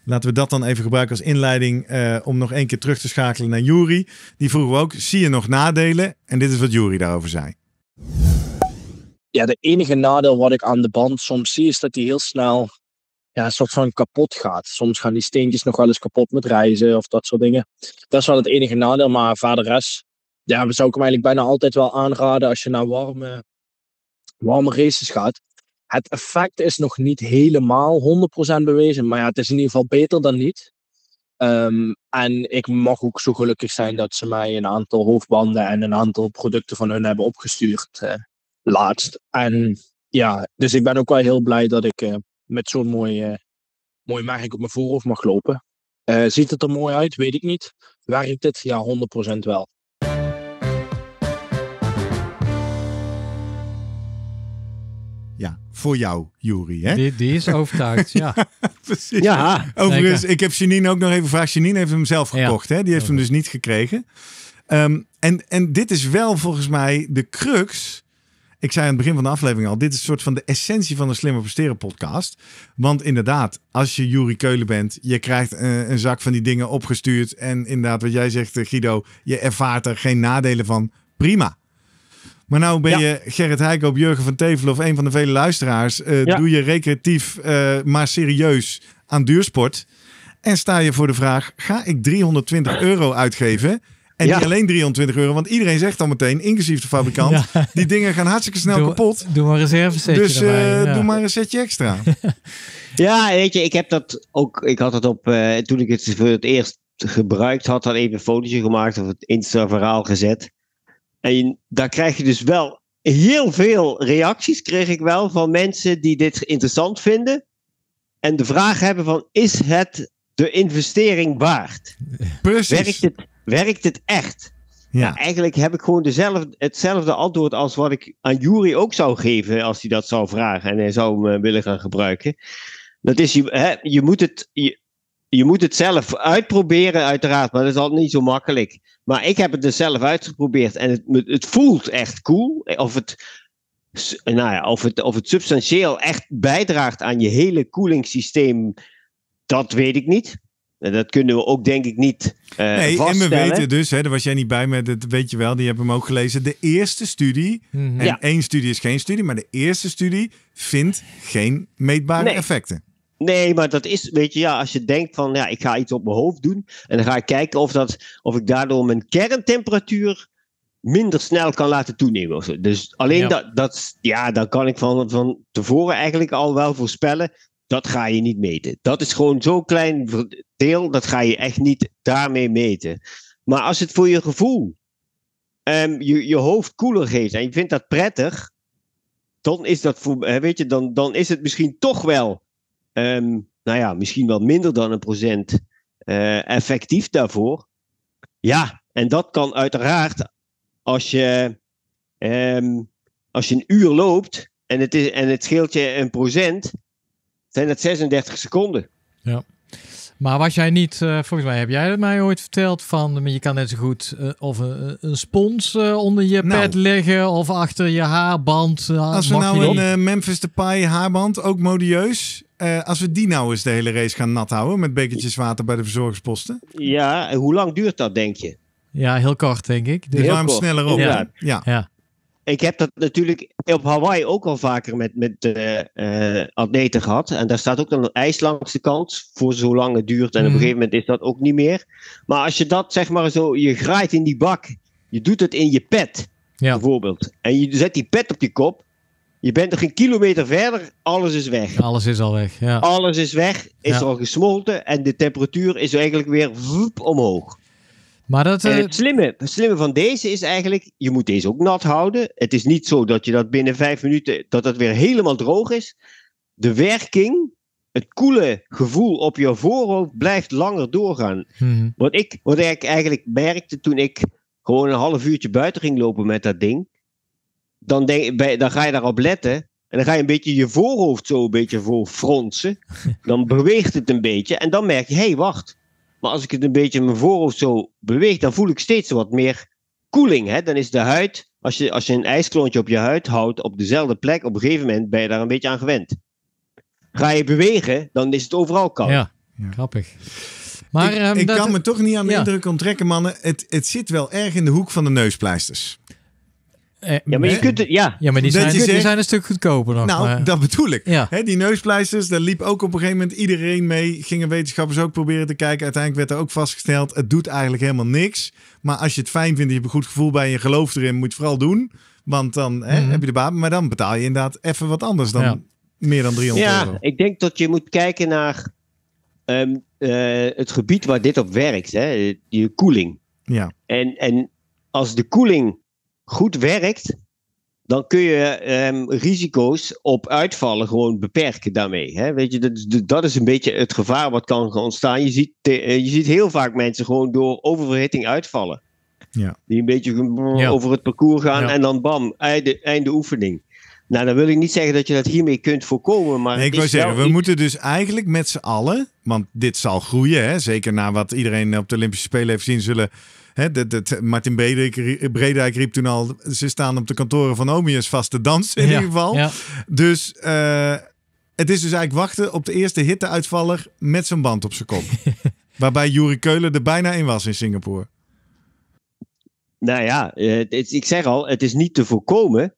Laten we dat dan even gebruiken als inleiding eh, om nog één keer terug te schakelen naar Jury. Die vroegen we ook, zie je nog nadelen? En dit is wat Jury daarover zei. Ja, de enige nadeel wat ik aan de band soms zie is dat die heel snel ja, een soort van kapot gaat. Soms gaan die steentjes nog wel eens kapot met reizen of dat soort dingen. Dat is wel het enige nadeel, maar verder res, ja, zou ik hem eigenlijk bijna altijd wel aanraden als je naar warme, warme races gaat. Het effect is nog niet helemaal 100% bewezen, maar ja, het is in ieder geval beter dan niet. Ehm, en ik mag ook zo gelukkig zijn dat ze mij een aantal hoofdbanden en een aantal producten van hun hebben opgestuurd eh, laatst. En ja, dus ik ben ook wel heel blij dat ik eh, met zo'n mooi, uh, mooi merk op mijn voorhoofd mag lopen. ziet het er mooi uit? Weet ik niet. Werkt het? Ja, 100% wel. Ja, voor jou, Jury. Hè? Die, die, is overtuigd, ja. Precies. Ja, Overigens, ik heb Janine ook nog even gevraagd. Janine heeft hem zelf gekocht, hè? Die heeft hem dus niet gekregen. Ehm, en, en dit is wel volgens mij de crux. Ik zei aan het begin van de aflevering al, dit is een soort van de essentie van de Slimmer Presteren podcast. Want inderdaad, als je Jury Keulen bent, je krijgt een, eh, een zak van die dingen opgestuurd. En inderdaad, wat jij zegt, eh, Guido, je ervaart er geen nadelen van. Prima. Maar nou ben je Gerrit Heikoop, Jurgen van Tevelen of een van de vele luisteraars. Eh, doe je recreatief, eh, maar serieus aan duursport. En sta je voor de vraag, ga ik 320 euro uitgeven... En niet alleen 320 euro, want iedereen zegt dan meteen, inclusief de fabrikant, die dingen gaan hartstikke snel kapot. Doe maar een reserve Dus eh, erbij, doe maar een setje extra. ja, weet je, ik heb dat ook. Ik had het op toen ik het voor het eerst gebruikt had, dan even een fotootje gemaakt of het Insta-verhaal gezet. En daar krijg je dus wel heel veel reacties, kreeg ik wel, van mensen die dit interessant vinden. En de vraag hebben van, is het de investering waard? Precies. Werkt het, werkt het echt? Ja. Nou, eigenlijk heb ik gewoon dezelfde, hetzelfde antwoord als wat ik aan Jury ook zou geven als hij dat zou vragen en hij zou hem eh, willen gaan gebruiken. Dat is, je, hè, je moet het, je moet het zelf uitproberen, uiteraard, maar dat is altijd niet zo makkelijk. Maar ik heb het dus zelf uitgeprobeerd en het, het voelt echt cool. Of het, nou ja, of, het, of het substantieel echt bijdraagt aan je hele koelingssysteem, dat weet ik niet. En dat kunnen we ook denk ik niet eh, nee, vaststellen. En we weten dus, hè, daar was jij niet bij met het, weet je wel, die hebben hem ook gelezen. De eerste studie, mhm. en ja. één studie is geen studie, maar de eerste studie vindt geen meetbare effecten. Nee, maar dat is, weet je, ja, als je denkt van, ja, ik ga iets op mijn hoofd doen. En dan ga ik kijken of, dat, of ik daardoor mijn kerntemperatuur minder snel kan laten toenemen. Of Dus alleen dat, dat, ja, dan kan ik van, van tevoren eigenlijk al wel voorspellen. Dat ga je niet meten. Dat is gewoon zo'n klein deel, dat ga je echt niet daarmee meten. Maar als het voor je gevoel um, je, je hoofd koeler geeft en je vindt dat prettig, dan is dat voor, weet je, dan, dan is het misschien toch wel Ehm, nou ja, misschien wel minder dan een procent eh, effectief daarvoor. Ja, en dat kan uiteraard als je, ehm, als je een uur loopt en het, is, en het scheelt je een procent, zijn dat 36 seconden. Ja. Maar was jij niet, eh, volgens mij heb jij het mij ooit verteld van je kan net zo goed eh, of een, een spons onder je nou. pet leggen of achter je haarband. Als we nou een Memphis Depay haarband, ook modieus, eh, als we die nou eens de hele race gaan nat houden met bekertjes water bij de verzorgingsposten. Ja, en hoe lang duurt dat, denk je? Ja, heel kort, denk ik. Dus warm sneller op. Ja. ja. Ik heb dat natuurlijk op Hawaii ook al vaker met, met uh, atleten gehad. En daar staat ook dan een ijs langs de kant voor zolang het duurt. En op een mhm. gegeven moment is dat ook niet meer. Maar als je dat zeg maar zo, je graait in die bak. Je doet het in je pet, ja. bijvoorbeeld. En je zet die pet op je kop. Je bent er geen kilometer verder, alles is weg. Alles is al weg, ja. Alles is weg, is al gesmolten en de temperatuur is eigenlijk weer omhoog. Maar dat, eh, het, slimme, het slimme van deze is eigenlijk, je moet deze ook nat houden. Het is niet zo dat je dat binnen vijf minuten, dat dat weer helemaal droog is. De werking, het koele gevoel op je voorhoofd blijft langer doorgaan. Mhm. Wat, ik, wat ik eigenlijk merkte toen ik gewoon een half uurtje buiten ging lopen met dat ding dan, ga je daarop letten. En dan ga je een beetje je voorhoofd zo een beetje voor fronsen. Dan beweegt het een beetje. En dan merk je, hé, hey, wacht. Maar als ik het een beetje mijn voorhoofd zo beweeg, dan voel ik steeds wat meer koeling. Dan is de huid, als je, als je een ijsklontje op je huid houdt, op dezelfde plek, op een gegeven moment ben je daar een beetje aan gewend. Ga je bewegen, dan is het overal koud. Ja, grappig. Maar, ik, ehm, kan me toch niet aan de indruk onttrekken, mannen. Het, het zit wel erg in de hoek van de neuspleisters. Eh, ja, maar je kunt ja. ja, maar die zijn, zijn een stuk goedkoper nog. Nou, dat bedoel ik. Ja. die neuspleisters, daar liep ook op een gegeven moment iedereen mee. Gingen wetenschappers ook proberen te kijken. Uiteindelijk werd er ook vastgesteld, het doet eigenlijk helemaal niks. Maar als je het fijn vindt, je hebt een goed gevoel bij je, gelooft erin, moet je het vooral doen. Want dan mhm. heb je de baat. Maar dan betaal je inderdaad even wat anders dan meer dan 300 ja, ik denk dat je moet kijken naar ehm, eh, het gebied waar dit op werkt. Hè? Je koeling. Ja. En, en als de koeling goed werkt, dan kun je ehm, risico's op uitvallen gewoon beperken daarmee. Hè? Weet je, dat, dat, is een beetje het gevaar wat kan ontstaan. Je ziet, eh, je ziet heel vaak mensen gewoon door oververhitting uitvallen. Ja. Die een beetje over het parcours gaan en dan bam, einde, einde oefening. Nou, dan wil ik niet zeggen dat je dat hiermee kunt voorkomen. Maar nee, ik wil zeggen, we moeten dus eigenlijk met z'n allen, want dit zal groeien, hè? zeker na wat iedereen op de Olympische Spelen heeft zien, zullen Hè, Martin Bredijk, riep toen al, ze staan op de kantoren van Omius vast te dansen in ieder geval. Dus eh, het is dus eigenlijk wachten op de eerste hitteuitvaller met zijn band op zijn kop. Waarbij Jury Keulen er bijna in was in Singapore. Nou ja, eh, ik zeg al, het is niet te voorkomen.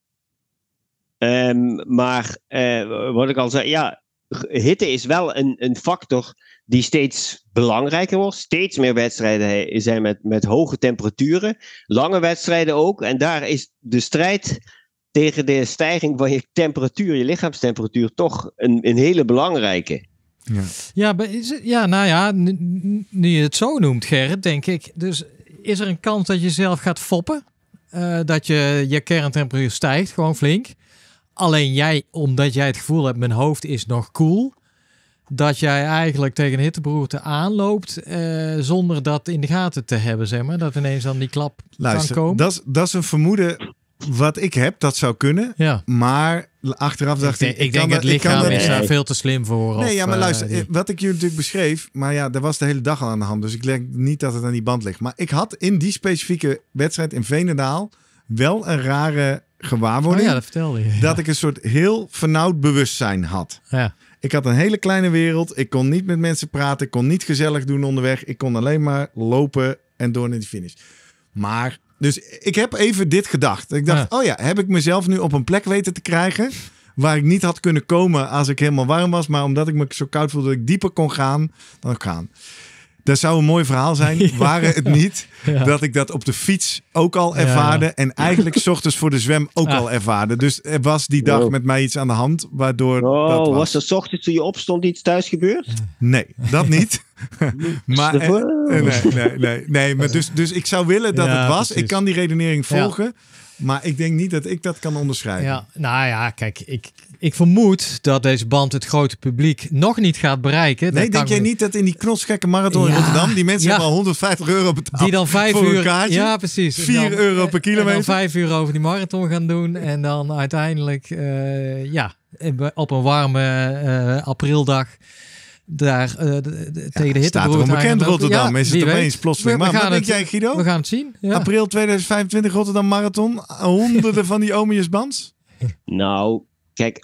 Ehm, maar eh, wat ik al zei, ja, hitte is wel een, een factor die steeds belangrijker wordt. Steeds meer wedstrijden zijn met, met hoge temperaturen. Lange wedstrijden ook. En daar is de strijd tegen de stijging van je temperatuur, je lichaamstemperatuur, toch een, een hele belangrijke. Ja, ja, ja nou ja, nu, je het zo noemt, Gerrit, denk ik. Dus is er een kans dat je zelf gaat foppen? Eh, dat je, je kerntemperatuur stijgt, gewoon flink. Alleen jij, omdat jij het gevoel hebt, mijn hoofd is nog cool. Dat jij eigenlijk tegen een hitteberoerte aanloopt eh, zonder dat in de gaten te hebben, zeg maar. Dat ineens dan die klap kan komen. Dat, dat is een vermoeden wat ik heb, dat zou kunnen. Ja. Maar achteraf dacht ik. ik, denk dat, het lichaam is daar veel te slim voor. Nee, ja, maar eh, luister, wat ik jullie natuurlijk beschreef. Maar ja, dat was de hele dag al aan de hand. Dus ik denk niet dat het aan die band ligt. Maar ik had in die specifieke wedstrijd in Venendaal wel een rare gewaarwording. Oh ja, dat vertelde Dat ik een soort heel vernauwd bewustzijn had. Ja. Ik had een hele kleine wereld. Ik kon niet met mensen praten. Ik kon niet gezellig doen onderweg. Ik kon alleen maar lopen en door naar de finish. Maar, dus ik heb even dit gedacht. Ik dacht, oh ja, heb ik mezelf nu op een plek weten te krijgen... waar ik niet had kunnen komen als ik helemaal warm was... maar omdat ik me zo koud voelde dat ik dieper kon gaan, dan gaan. Dat zou een mooi verhaal zijn, waren het niet dat ik dat op de fiets ook al ervaarde. en eigenlijk s ochtends voor de zwem ook ah. al ervaarde. Dus er was die dag met mij iets aan de hand, waardoor. Oh, dat was. was er s ochtends toen je opstond iets thuis gebeurd? Nee, dat niet. maar, eh, nee, nee, nee, nee, maar dus, dus ik zou willen dat het was. Ik kan die redenering volgen. Maar ik denk niet dat ik dat kan onderschrijven. Ja, nou ja, kijk, ik, ik vermoed dat deze band het grote publiek nog niet gaat bereiken. Nee, denk jij niet dat in die knosgekke marathon in Rotterdam... die mensen ja. hebben al 150 euro betaald die dan vijf voor uur, een Ja, precies. 4 euro per kilometer. En dan vijf uur over die marathon gaan doen. En dan uiteindelijk, eh, ja, op een warme eh, aprildag daar uh, tegen de hitte staat er Rotterdam. Ja, is het opeens plotseling. We, maar wat jij Guido? We gaan het zien. April 2025 Rotterdam Marathon. Honderden van die Omius Nou, kijk,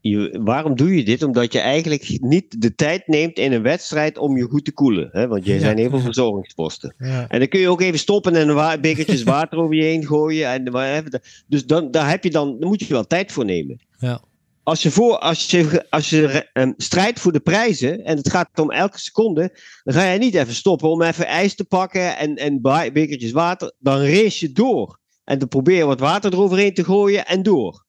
je, waarom doe je dit? Omdat je eigenlijk niet de tijd neemt in een wedstrijd om je goed te koelen. Hè? Want jij ja. zijn heel veel verzorgingsposten. En dan kun je ook even stoppen en een bekertjes water over je heen gooien. En, dus dan, daar, heb je dan, daar moet je wel tijd voor nemen. Ja. Als je, voor, als je, als je ehm, strijdt voor de prijzen en het gaat om elke seconde, dan ga je niet even stoppen om even ijs te pakken en, en bekertjes water. Dan race je door. En dan probeer je wat water eroverheen te gooien en door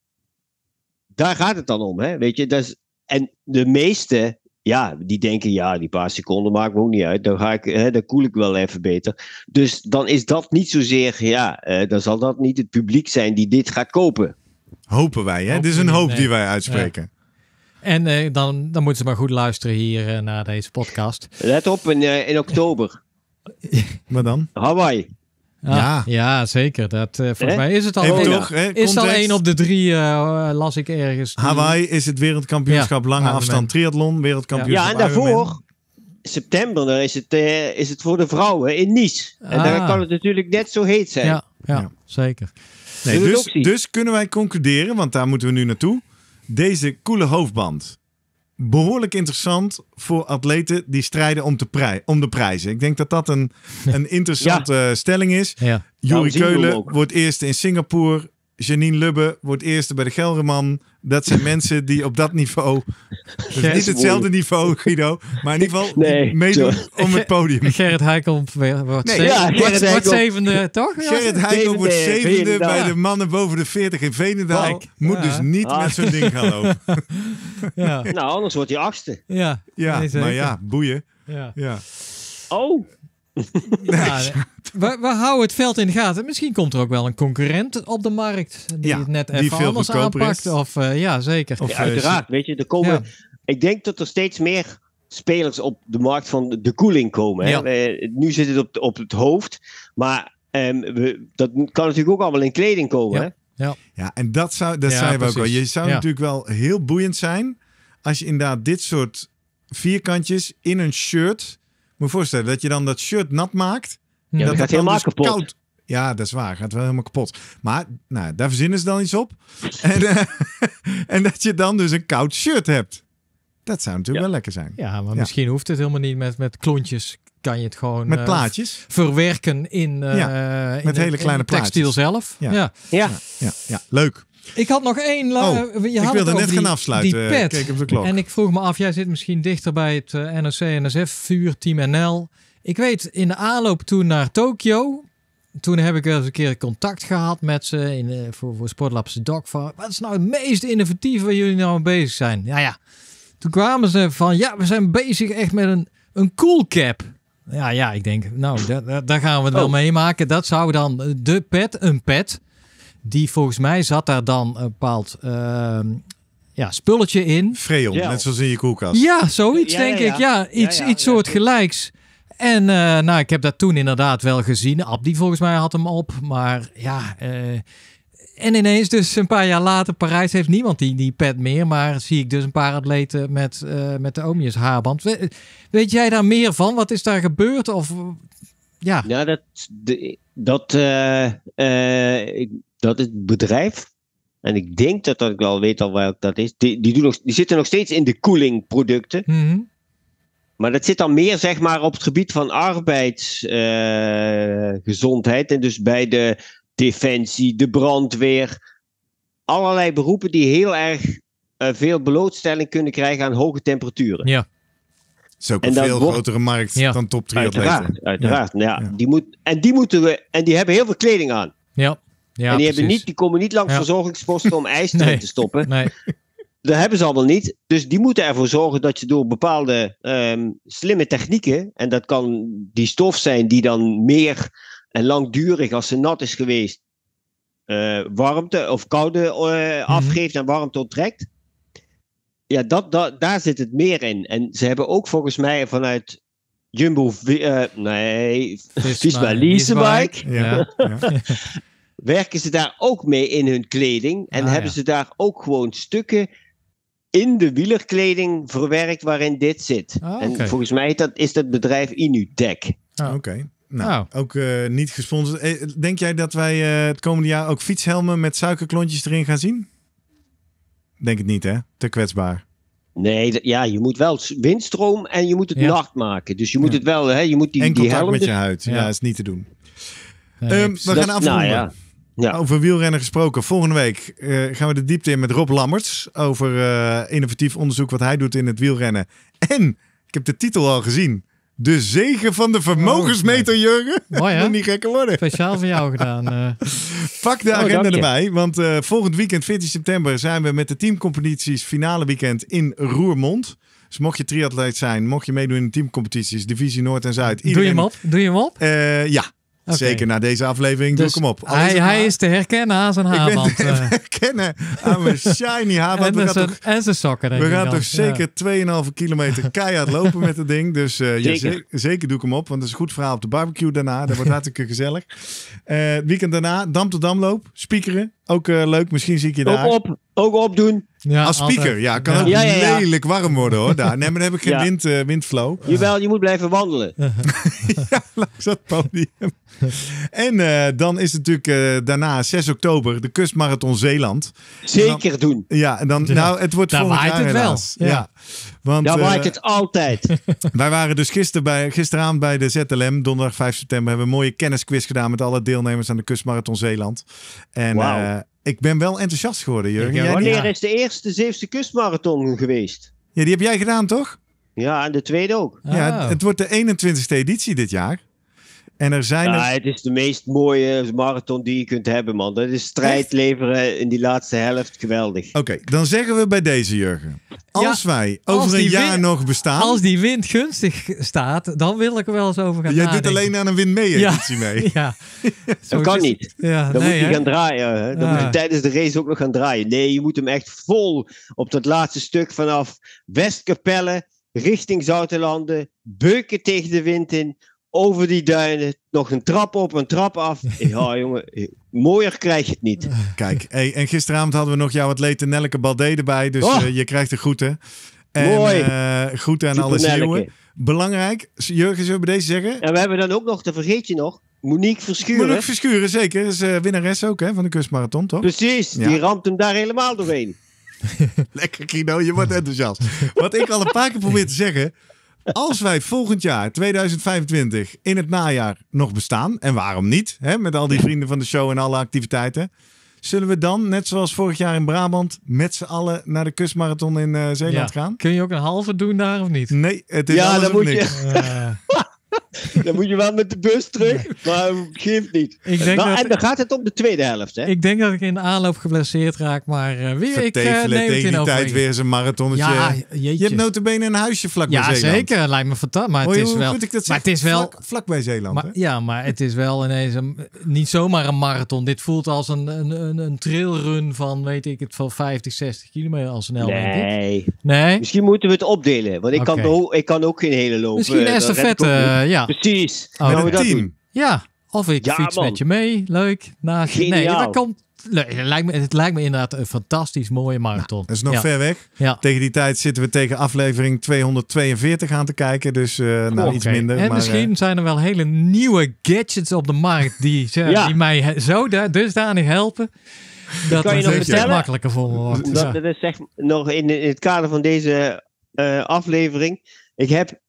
daar gaat het dan om. Hè? Weet je, dat is, en de meeste, ja, die denken, ja, die paar seconden maakt me ook niet uit. Dan, ga ik, hè, dan koel ik wel even beter. Dus dan is dat niet zozeer, ja, eh, dan zal dat niet het publiek zijn die dit gaat kopen. Hopen wij, hè? Dit is een hoop die wij uitspreken. En eh, dan, dan moeten ze maar goed luisteren hier eh, naar deze podcast. Let op, in, in oktober. Wat dan? Hawaii ja. ja, zeker. Dat, eh, volgens mij is het al, Even is al één op de drie, eh, las ik ergens. Hawaii is het wereldkampioenschap lange afstand triathlon, wereldkampioenschap Ja, en daarvoor, september, dan is het, eh, is het voor de vrouwen in Nice. En daar ah. kan het natuurlijk net zo heet zijn. Ja, ja, zeker. Nee, dus, dus kunnen wij concluderen, want daar moeten we nu naartoe. Deze koele hoofdband behoorlijk interessant voor atleten die strijden om, om de prijzen. Ik denk dat dat een, een interessante stelling is. Ja. Nou, Keulen wordt eerste in Singapore. Janine Lubbe wordt eerste bij de Gelderman. Dat zijn mensen die op dat niveau. niet hetzelfde niveau, Guido. Maar in ieder geval nee, om het podium. Gerrit Heikel wordt, nee, ja, Gerrit wordt, zevende, toch? Gerrit Heikel wordt zevende bij de mannen boven de 40 in Venendaal. Moet dus niet met zo'n ding gaan lopen. ja. Nou, anders wordt hij achtste. Ja, ja maar ja, boeien. Ja. ja. Oh. Ja, nou, we, houden het veld in de gaten. Misschien komt er ook wel een concurrent op de markt die het net even anders aanpakt. Of uh, ja, zeker. Of, eh, uiteraard. Weet je, er komen. Ik denk dat er steeds meer spelers op de markt van de koeling komen. Hè? Eh, nu zit het op, op het hoofd, maar ehm, dat kan natuurlijk ook allemaal in kleding komen. Hè? Ja. ja, en dat, zou, dat zijn we ook wel. Je zou natuurlijk wel heel boeiend zijn als je inderdaad dit soort vierkantjes in een shirt me voorstellen dat je dan dat shirt nat maakt. Ja, dat, dat gaat helemaal dus kapot. Koud. Ja, dat is waar. Gaat wel helemaal kapot. Maar nou, daar verzinnen ze dan iets op. en, eh, en dat je dan dus een koud shirt hebt. Dat zou natuurlijk wel lekker zijn. Ja, maar misschien hoeft het helemaal niet met, met klontjes. Kan je het gewoon met eh, plaatjes verwerken in, eh, met hele kleine textiel plaatjes. zelf. Ja. Ja. Ja. leuk. Ik had nog één. Oh, je ik wilde net gaan afsluiten. Die pet. Kijk op de klok. En ik vroeg me af, jij zit misschien dichter bij het eh, NOC-NSF-vuur, Team NL. Ik weet, in de aanloop toen naar Tokio, toen heb ik wel eens een keer contact gehad met ze in, uh, voor, voor Sportlabs van. Wat is nou het meest innovatieve waar jullie nou mee bezig zijn? Ja, ja. Toen kwamen ze van, ja, we zijn bezig echt met een, een cool cap. Ja, ja, ik denk, nou, daar gaan we het oh. wel meemaken. Dat zou dan de pet, een pet, die volgens mij zat daar dan een bepaald ehm, ja, spulletje in. Freon, net zoals in je koelkast. Ja, zoiets denk ik. Ja, iets, iets soortgelijks. En eh, nou, ik heb dat toen inderdaad wel gezien. Abdi volgens mij had hem op. Maar ja, eh, en ineens dus een paar jaar later, Parijs heeft niemand die, die pet meer. Maar zie ik dus een paar atleten met, eh, met de Omius haarband. weet jij daar meer van? Wat is daar gebeurd? Of, ja. ja, dat... De, dat ik, dat het bedrijf, en ik denk dat, dat ik wel weet al welk dat is, die, die, doen nog, die zitten nog steeds in de koelingproducten. Mm Maar dat zit dan meer zeg maar, op het gebied van arbeidsgezondheid. Eh, uh, en dus bij de defensie, de brandweer. Allerlei beroepen die heel erg eh, veel blootstelling kunnen krijgen aan hoge temperaturen. Ja. Het is ook een veel grotere markt dan top 3 Uiteraard, uiteraard. Nou ja. ja. die moet, en die moeten we, en die hebben heel veel kleding aan. Ja. Ja, en die, hebben niet, die komen niet langs verzorgingsposten om ijs nee. te stoppen. Nee. Dat hebben ze allemaal niet. Dus die moeten ervoor zorgen dat je door bepaalde ehm, slimme technieken, en dat kan die stof zijn die dan meer en langdurig als ze nat is geweest, eh, warmte of koude eh, mhm. afgeeft en warmte onttrekt. Ja, dat, daar zit het meer in. En ze hebben ook volgens mij vanuit Jumbo, uh, nee, Visma Leasebike. Ja, ja werken ze daar ook mee in hun kleding. En ah, hebben ze daar ook gewoon stukken in de wielerkleding verwerkt waarin dit zit. Ah, en volgens mij dat, is dat bedrijf Inutech. Ah, oké. Nou, ook eh, niet gesponsord. Eh, denk jij dat wij eh, het komende jaar ook fietshelmen met suikerklontjes erin gaan zien? Denk het niet, hè? Te kwetsbaar. Nee, ja, je moet wel windstroom en je moet het nacht maken. Dus je moet het wel, hè, je moet die, en die helm... met je huid, ja, is niet te doen. Ehm, we gaan nou afronden. Ja. Over wielrennen gesproken. Volgende week eh, gaan we de diepte in met Rob Lammerts. Over eh, innovatief onderzoek wat hij doet in het wielrennen. En ik heb de titel al gezien. De zegen van de oh, vermogensmeter, Jurgen. Mooi, niet gekker worden. Speciaal voor jou gedaan. Eh. Pak de oh, agenda erbij, want volgend weekend, 14 september, zijn we met de teamcompetities finale weekend in Roermond. Dus mocht je triatleet zijn, mocht je meedoen in de teamcompetities, divisie Noord en Zuid. doe je hem op? Doe je hem op? ja, Zeker na deze aflevering doe dus ik hem op. Hij, hij, is te herkennen aan zijn haarband. Ik ben te eh. herkennen aan mijn shiny haarband. en, zijn, toch, en zijn sokken We gaan toch zeker 2,5 kilometer keihard lopen met dat ding. Dus eh, zeker. doe ik hem op. Want het is een goed verhaal op de barbecue daarna. Dat wordt hartstikke gezellig. Eh, weekend daarna, Dam tot Damloop. Spiekeren. Ook eh, leuk, misschien zie ik je daar. Ook op, ook opdoen. Ja, Als speaker, ja. Kan het ook lelijk warm worden hoor. Daar. Nee, maar dan heb ik geen wind, uh, windflow. Jawel, je moet blijven wandelen. ja, langs dat podium. en eh, dan is het natuurlijk daarna 6 oktober de Kustmarathon Zeeland. Zeker doen. Ja, en dan, nou, het wordt volgend jaar het wel. Ja. Want, daar waait het altijd. wij waren dus gisteren bij, gisteravond bij de ZLM, donderdag 5 september, hebben we een mooie kennisquiz gedaan met alle deelnemers aan de Kustmarathon Zeeland. En ik ben wel enthousiast geworden, Jurgen. Wanneer is de eerste Zeefse Kustmarathon geweest? Ja, die heb jij gedaan, toch? Ja, en de tweede ook. Ja, ah. het wordt de 21ste editie dit jaar. En er zijn. Ja, Het is de meest mooie marathon die je kunt hebben, man. Dat is strijd leveren in die laatste helft. Geweldig. Oké, dan zeggen we bij deze, Jurgen. Als wij over een jaar nog bestaan. Als die wind gunstig staat, dan wil ik er wel eens over gaan. Jij Je doet alleen aan een wind mee ja. mee. Ja. dat kan niet. Ja, dan moet je gaan draaien. Dan moet je tijdens de race ook nog gaan draaien. Nee, je moet hem echt vol op dat laatste stuk vanaf Westkapelle richting Zoutenlanden. Beuken tegen de wind in over die duinen, nog een trap op, een trap af. Ja, oh, jongen, mooier krijg je het niet. Kijk, en gisteravond hadden we nog jouw atleet Nelke Baldé erbij, dus oh. eh, je krijgt de groeten. En, Mooi. Uh, groeten aan alles nieuwe. Belangrijk, Jurgen, zullen we deze zeggen? En we hebben dan ook nog, dat vergeet je nog, Monique Verschuren. Monique Verschuren, zeker. Is uh, winnares ook hè, van de kustmarathon, toch? Precies, die ramt hem daar helemaal doorheen. Lekker, Kino, je wordt enthousiast. Wat ik al een paar keer probeer te zeggen. Als wij volgend jaar, 2025, in het najaar nog bestaan, en waarom niet, hè, met al die vrienden van de show en alle activiteiten, zullen we dan, net zoals vorig jaar in Brabant, met z'n allen naar de kustmarathon in eh, Zeeland gaan? Kun je ook een halve doen daar of niet? Nee, het is ja, dan moet Je... Dan moet je wel met de bus terug, maar geeft niet. Ik denk nou, dat en dan gaat het om de tweede helft. Hè? Ik denk dat ik in de aanloop geblesseerd raak, maar eh, weer ik eh, tegen die tijd weer zijn een marathonnetje. Ja, je hebt notabene een huisje vlak bij Zeeland. Ja, zeker. Lijkt me fantastisch. Maar, het is, wel, maar het is wel... Vlak, bij Zeeland. hè? Ja, maar het is wel ineens een, niet zomaar een marathon. Dit voelt als een, een, een, trailrun van, weet ik het, van 50, 60 kilometer als een Nee. nee. Misschien moeten we het opdelen, want ik, kan, ook, ik kan ook geen hele lopen. Misschien eh, een estafette, ja. Precies. Oh, een team. Ja, of ik fiets met je mee. Leuk. nee, dat kan. Nee, het, lijkt me, het lijkt me inderdaad een fantastisch mooie nou, marathon. dat is nog ver weg. Tegen die tijd zitten we tegen aflevering 242 aan te kijken. Dus uh, nou, iets minder. En maar, misschien eh, zijn er wel hele nieuwe gadgets op de markt die, die mij zo dusdanig helpen. Dat, kan je nog vertellen, makkelijker voor wordt. Dat, is nog in, het kader van deze eh, aflevering. Ik heb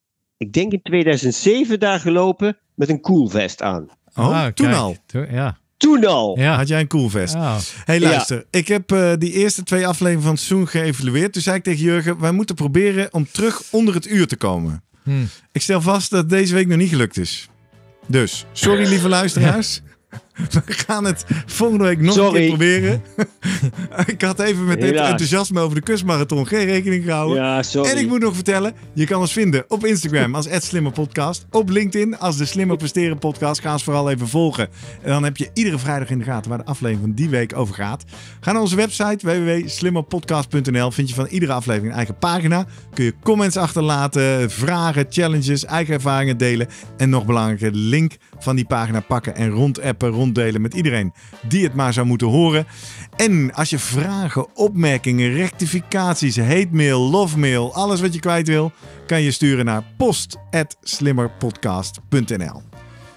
ik denk in 2007 daar gelopen met een koelvest aan. Oh, ah, toen al? ja. Toen al. Ja. Had jij een koelvest. Cool vest. hey, luister. Ik heb eh, die eerste twee afleveringen van Soen geëvalueerd. Toen zei ik tegen Jurgen, wij moeten proberen om terug onder het uur te komen. Hmm. Ik stel vast dat deze week nog niet gelukt is. Dus, sorry lieve luisteraars. We gaan het volgende week nog Sorry. een keer proberen. ik had even met dit enthousiasme over de kustmarathon geen rekening gehouden. Ja, en ik moet nog vertellen, je kan ons vinden op Instagram als @slimmerpodcast, op LinkedIn als de Slimmer Presteren podcast. Ga ons vooral even volgen. En dan heb je iedere vrijdag in de gaten waar de aflevering van die week over gaat. Ga naar onze website www.slimmerpodcast.nl. Vind je van iedere aflevering een eigen pagina. Kun je comments achterlaten, vragen, challenges, eigen ervaringen delen en nog belangrijker link van die pagina pakken en rondappen, ronddelen met iedereen die het maar zou moeten horen. En als je vragen, opmerkingen, rectificaties, hate mail, love mail, alles wat je kwijt wil, kan je sturen naar post@slimmerpodcast.nl.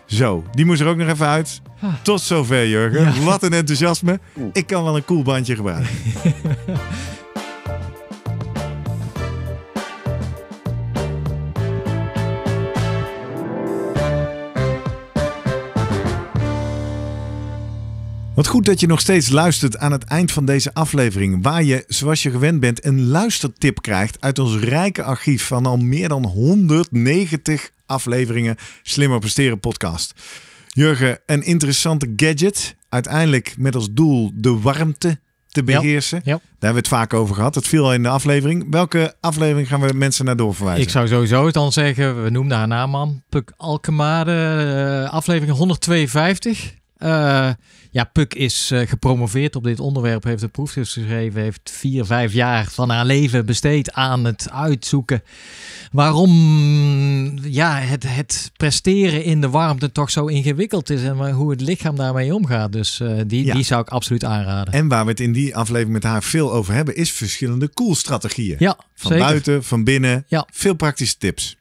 Zo, die moest er ook nog even uit. Ah. Tot zover, Jurgen. Wat een enthousiasme. Ik kan wel een cool bandje gebruiken. Wat goed dat je nog steeds luistert aan het eind van deze aflevering, waar je, zoals je gewend bent, een luistertip krijgt uit ons rijke archief van al meer dan 190 afleveringen Slimmer Presteren podcast. Jurgen, een interessante gadget, uiteindelijk met als doel de warmte te beheersen. Ja, Daar hebben we het vaak over gehad. Het viel al in de aflevering. Welke aflevering gaan we mensen naar doorverwijzen? Ik zou sowieso dan zeggen, we noemen haar naam man Puk Alkemade, eh, aflevering 152. Ja, Puk is eh, gepromoveerd op dit onderwerp, heeft een proefschrift geschreven, heeft vier, vijf jaar van haar leven besteed aan het uitzoeken waarom ja, het, het presteren in de warmte toch zo ingewikkeld is en hoe het lichaam daarmee omgaat. Dus eh, die, die zou ik absoluut aanraden. En waar we het in die aflevering met haar veel over hebben, is verschillende koelstrategieën. Ja, van buiten, van binnen. Veel praktische tips.